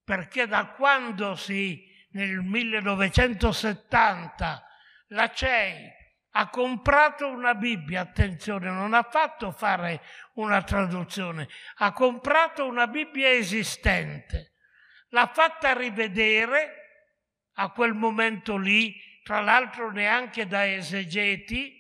perché da quando si, nel 1970 la CEI ha comprato una Bibbia, attenzione, non ha fatto fare una traduzione, ha comprato una Bibbia esistente, l'ha fatta rivedere a quel momento lì, tra l'altro neanche da esegeti,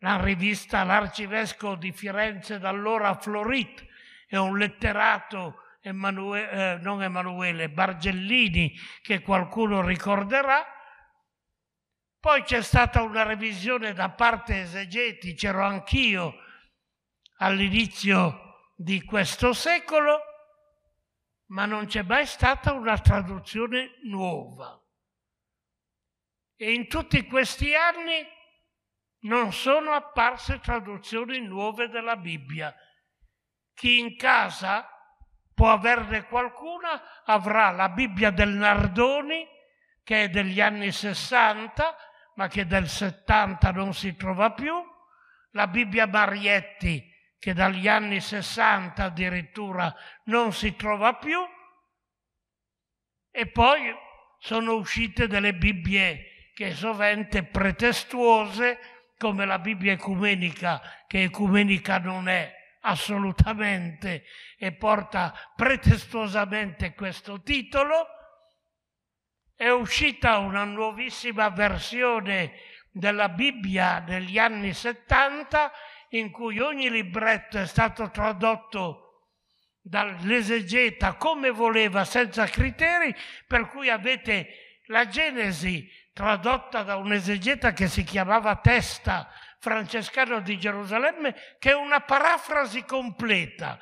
la rivista l'arcivescovo di Firenze d'allora Florit è un letterato Emanuele, eh, non Emanuele, Bargellini che qualcuno ricorderà, poi c'è stata una revisione da parte esegeti, c'ero anch'io all'inizio di questo secolo, ma non c'è mai stata una traduzione nuova. E in tutti questi anni non sono apparse traduzioni nuove della Bibbia. Chi in casa può averne qualcuna avrà la Bibbia del Nardoni, che è degli anni 60, ma che dal 70 non si trova più, la Bibbia Barietti, che dagli anni 60 addirittura non si trova più, e poi sono uscite delle Bibbie che sovente pretestuose, come la Bibbia ecumenica, che ecumenica non è assolutamente e porta pretestuosamente questo titolo, è uscita una nuovissima versione della Bibbia negli anni 70 in cui ogni libretto è stato tradotto dall'esegeta come voleva, senza criteri, per cui avete la Genesi tradotta da un esegeta che si chiamava Testa, francescano di Gerusalemme, che è una parafrasi completa.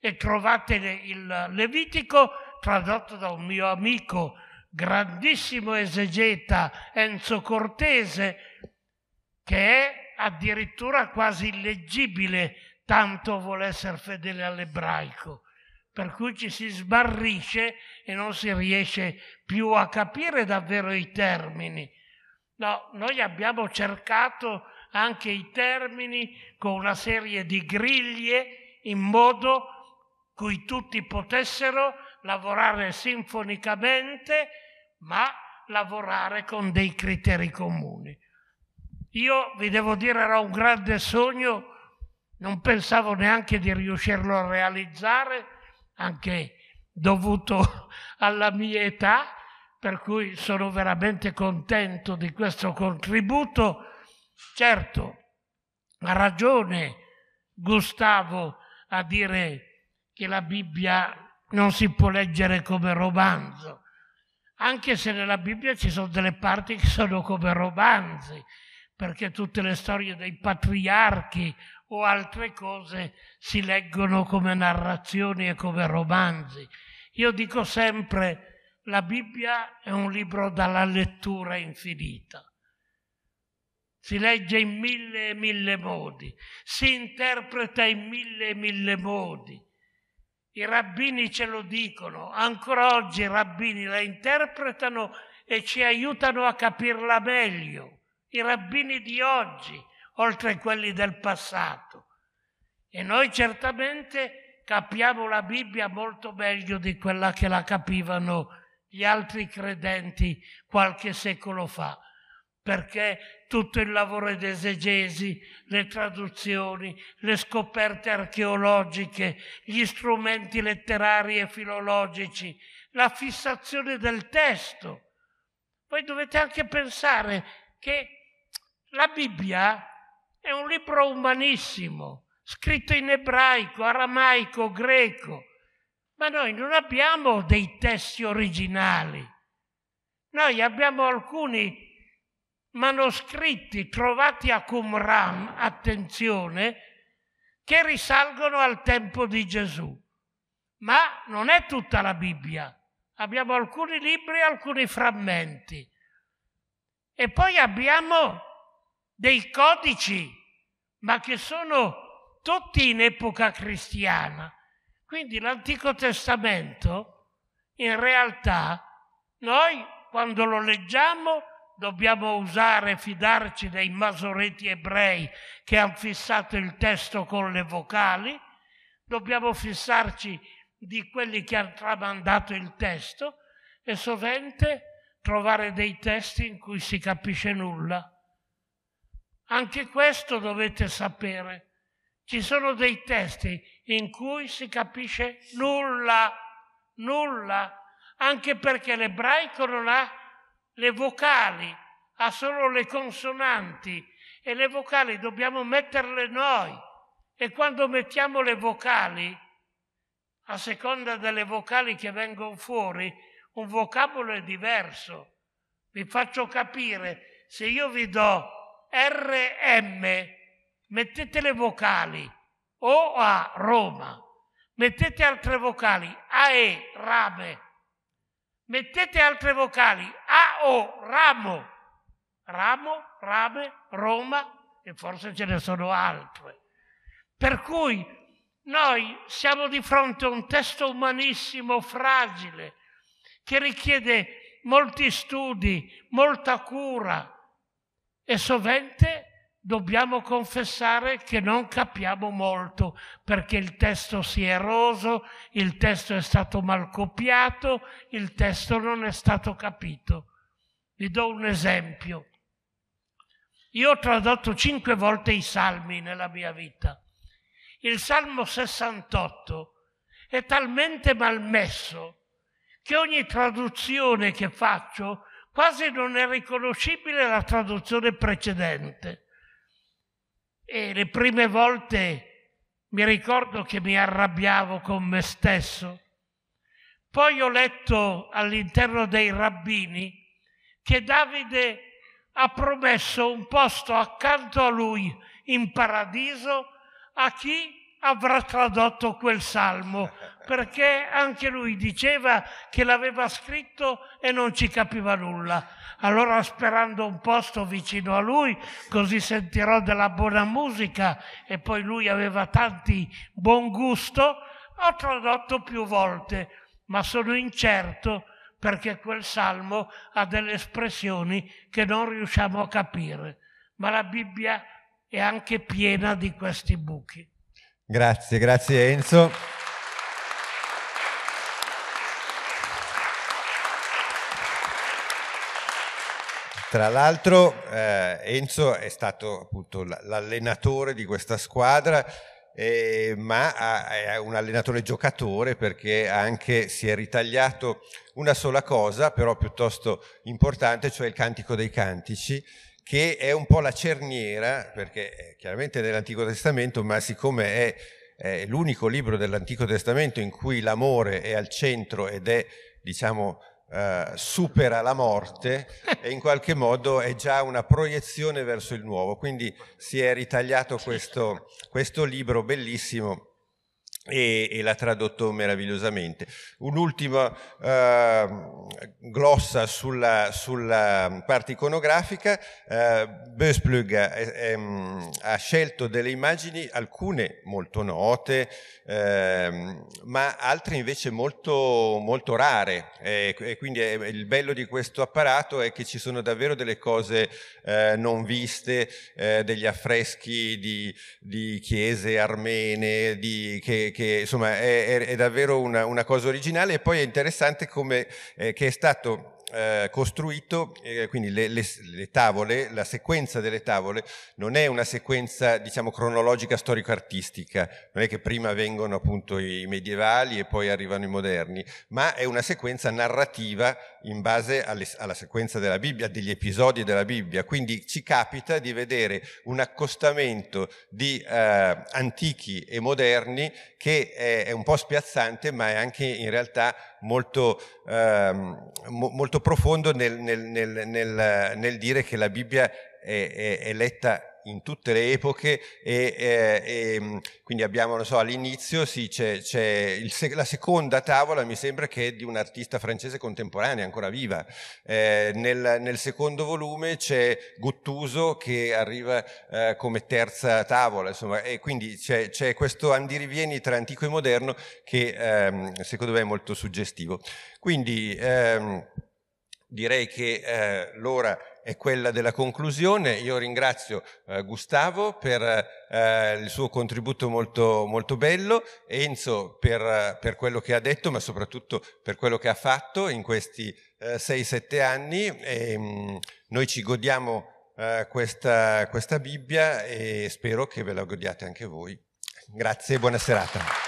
E trovate il Levitico tradotto da un mio amico grandissimo esegeta Enzo Cortese, che è addirittura quasi illeggibile, tanto vuole essere fedele all'ebraico. Per cui ci si sbarrisce e non si riesce più a capire davvero i termini. No, noi abbiamo cercato anche i termini con una serie di griglie in modo cui tutti potessero lavorare sinfonicamente ma lavorare con dei criteri comuni. Io vi devo dire era un grande sogno, non pensavo neanche di riuscirlo a realizzare, anche dovuto alla mia età, per cui sono veramente contento di questo contributo. Certo, ha ragione Gustavo a dire che la Bibbia non si può leggere come romanzo anche se nella Bibbia ci sono delle parti che sono come romanzi, perché tutte le storie dei patriarchi o altre cose si leggono come narrazioni e come romanzi. Io dico sempre, la Bibbia è un libro dalla lettura infinita. Si legge in mille e mille modi, si interpreta in mille e mille modi. I rabbini ce lo dicono, ancora oggi i rabbini la interpretano e ci aiutano a capirla meglio. I rabbini di oggi, oltre a quelli del passato. E noi certamente capiamo la Bibbia molto meglio di quella che la capivano gli altri credenti qualche secolo fa perché tutto il lavoro di esegesi, le traduzioni, le scoperte archeologiche, gli strumenti letterari e filologici, la fissazione del testo. Voi dovete anche pensare che la Bibbia è un libro umanissimo, scritto in ebraico, aramaico, greco, ma noi non abbiamo dei testi originali. Noi abbiamo alcuni manoscritti trovati a Qumran, attenzione, che risalgono al tempo di Gesù. Ma non è tutta la Bibbia. Abbiamo alcuni libri e alcuni frammenti. E poi abbiamo dei codici, ma che sono tutti in epoca cristiana. Quindi l'Antico Testamento, in realtà, noi quando lo leggiamo dobbiamo usare e fidarci dei masoreti ebrei che hanno fissato il testo con le vocali, dobbiamo fissarci di quelli che hanno tramandato il testo e sovente trovare dei testi in cui si capisce nulla. Anche questo dovete sapere. Ci sono dei testi in cui si capisce nulla, nulla, anche perché l'ebraico non ha le vocali, ha solo le consonanti e le vocali dobbiamo metterle noi. E quando mettiamo le vocali, a seconda delle vocali che vengono fuori, un vocabolo è diverso. Vi faccio capire, se io vi do RM, mettete le vocali O a Roma, mettete altre vocali AE, Rame, mettete altre vocali A o ramo, ramo, rame, Roma e forse ce ne sono altre. Per cui noi siamo di fronte a un testo umanissimo fragile che richiede molti studi, molta cura e sovente dobbiamo confessare che non capiamo molto perché il testo si è eroso, il testo è stato mal copiato, il testo non è stato capito. Vi do un esempio. Io ho tradotto cinque volte i salmi nella mia vita. Il salmo 68 è talmente malmesso che ogni traduzione che faccio quasi non è riconoscibile la traduzione precedente. E le prime volte mi ricordo che mi arrabbiavo con me stesso. Poi ho letto all'interno dei rabbini che Davide ha promesso un posto accanto a lui in paradiso a chi avrà tradotto quel salmo, perché anche lui diceva che l'aveva scritto e non ci capiva nulla. Allora sperando un posto vicino a lui, così sentirò della buona musica e poi lui aveva tanti buon gusto, ho tradotto più volte, ma sono incerto perché quel salmo ha delle espressioni che non riusciamo a capire, ma la Bibbia è anche piena di questi buchi. Grazie, grazie Enzo. Tra l'altro eh, Enzo è stato appunto l'allenatore di questa squadra eh, ma è un allenatore giocatore perché anche si è ritagliato una sola cosa, però piuttosto importante, cioè il Cantico dei Cantici, che è un po' la cerniera, perché chiaramente è nell'Antico Testamento, ma siccome è, è l'unico libro dell'Antico Testamento in cui l'amore è al centro ed è, diciamo, eh, supera la morte e in qualche modo è già una proiezione verso il nuovo. Quindi si è ritagliato questo, questo libro bellissimo e, e, l'ha tradotto meravigliosamente. Un'ultima eh, glossa sulla, sulla, parte iconografica, eh, Bösplug eh, ehm, ha scelto delle immagini, alcune molto note, ehm, ma altre invece molto, molto rare e quindi eh, il bello di questo apparato è che ci sono davvero delle cose eh, non viste, eh, degli affreschi di, di chiese armene, di, che, che insomma è, è, è davvero una, una, cosa originale e poi è interessante come eh, che è stato eh, costruito, eh, quindi le, le, le, tavole, la sequenza delle tavole non è una sequenza diciamo cronologica storico-artistica, non è che prima vengono appunto i medievali e poi arrivano i moderni, ma è una sequenza narrativa in base alle, alla sequenza della Bibbia, degli episodi della Bibbia, quindi ci capita di vedere un accostamento di eh, antichi e moderni che è, è un po' spiazzante ma è anche in realtà molto, ehm, mo, molto profondo nel, nel, nel, nel, dire che la Bibbia è, è, è letta in tutte le epoche e, e, eh, e ehm, quindi abbiamo, so, all'inizio sì, c'è, c'è il, la seconda tavola, mi sembra che è di un artista francese contemporanea, ancora viva. Eh, nel, nel, secondo volume c'è Guttuso che arriva eh, come terza tavola, insomma, e quindi c'è, c'è, questo andirivieni tra antico e moderno che ehm, secondo me è molto suggestivo. Quindi ehm, direi che eh, l'ora è quella della conclusione. Io ringrazio eh, Gustavo per eh, il suo contributo molto, molto bello, Enzo per, per, quello che ha detto, ma soprattutto per quello che ha fatto in questi 6-7 eh, anni. E, mh, mm, noi ci godiamo eh, questa, questa Bibbia e spero che ve la godiate anche voi. Grazie e buona serata.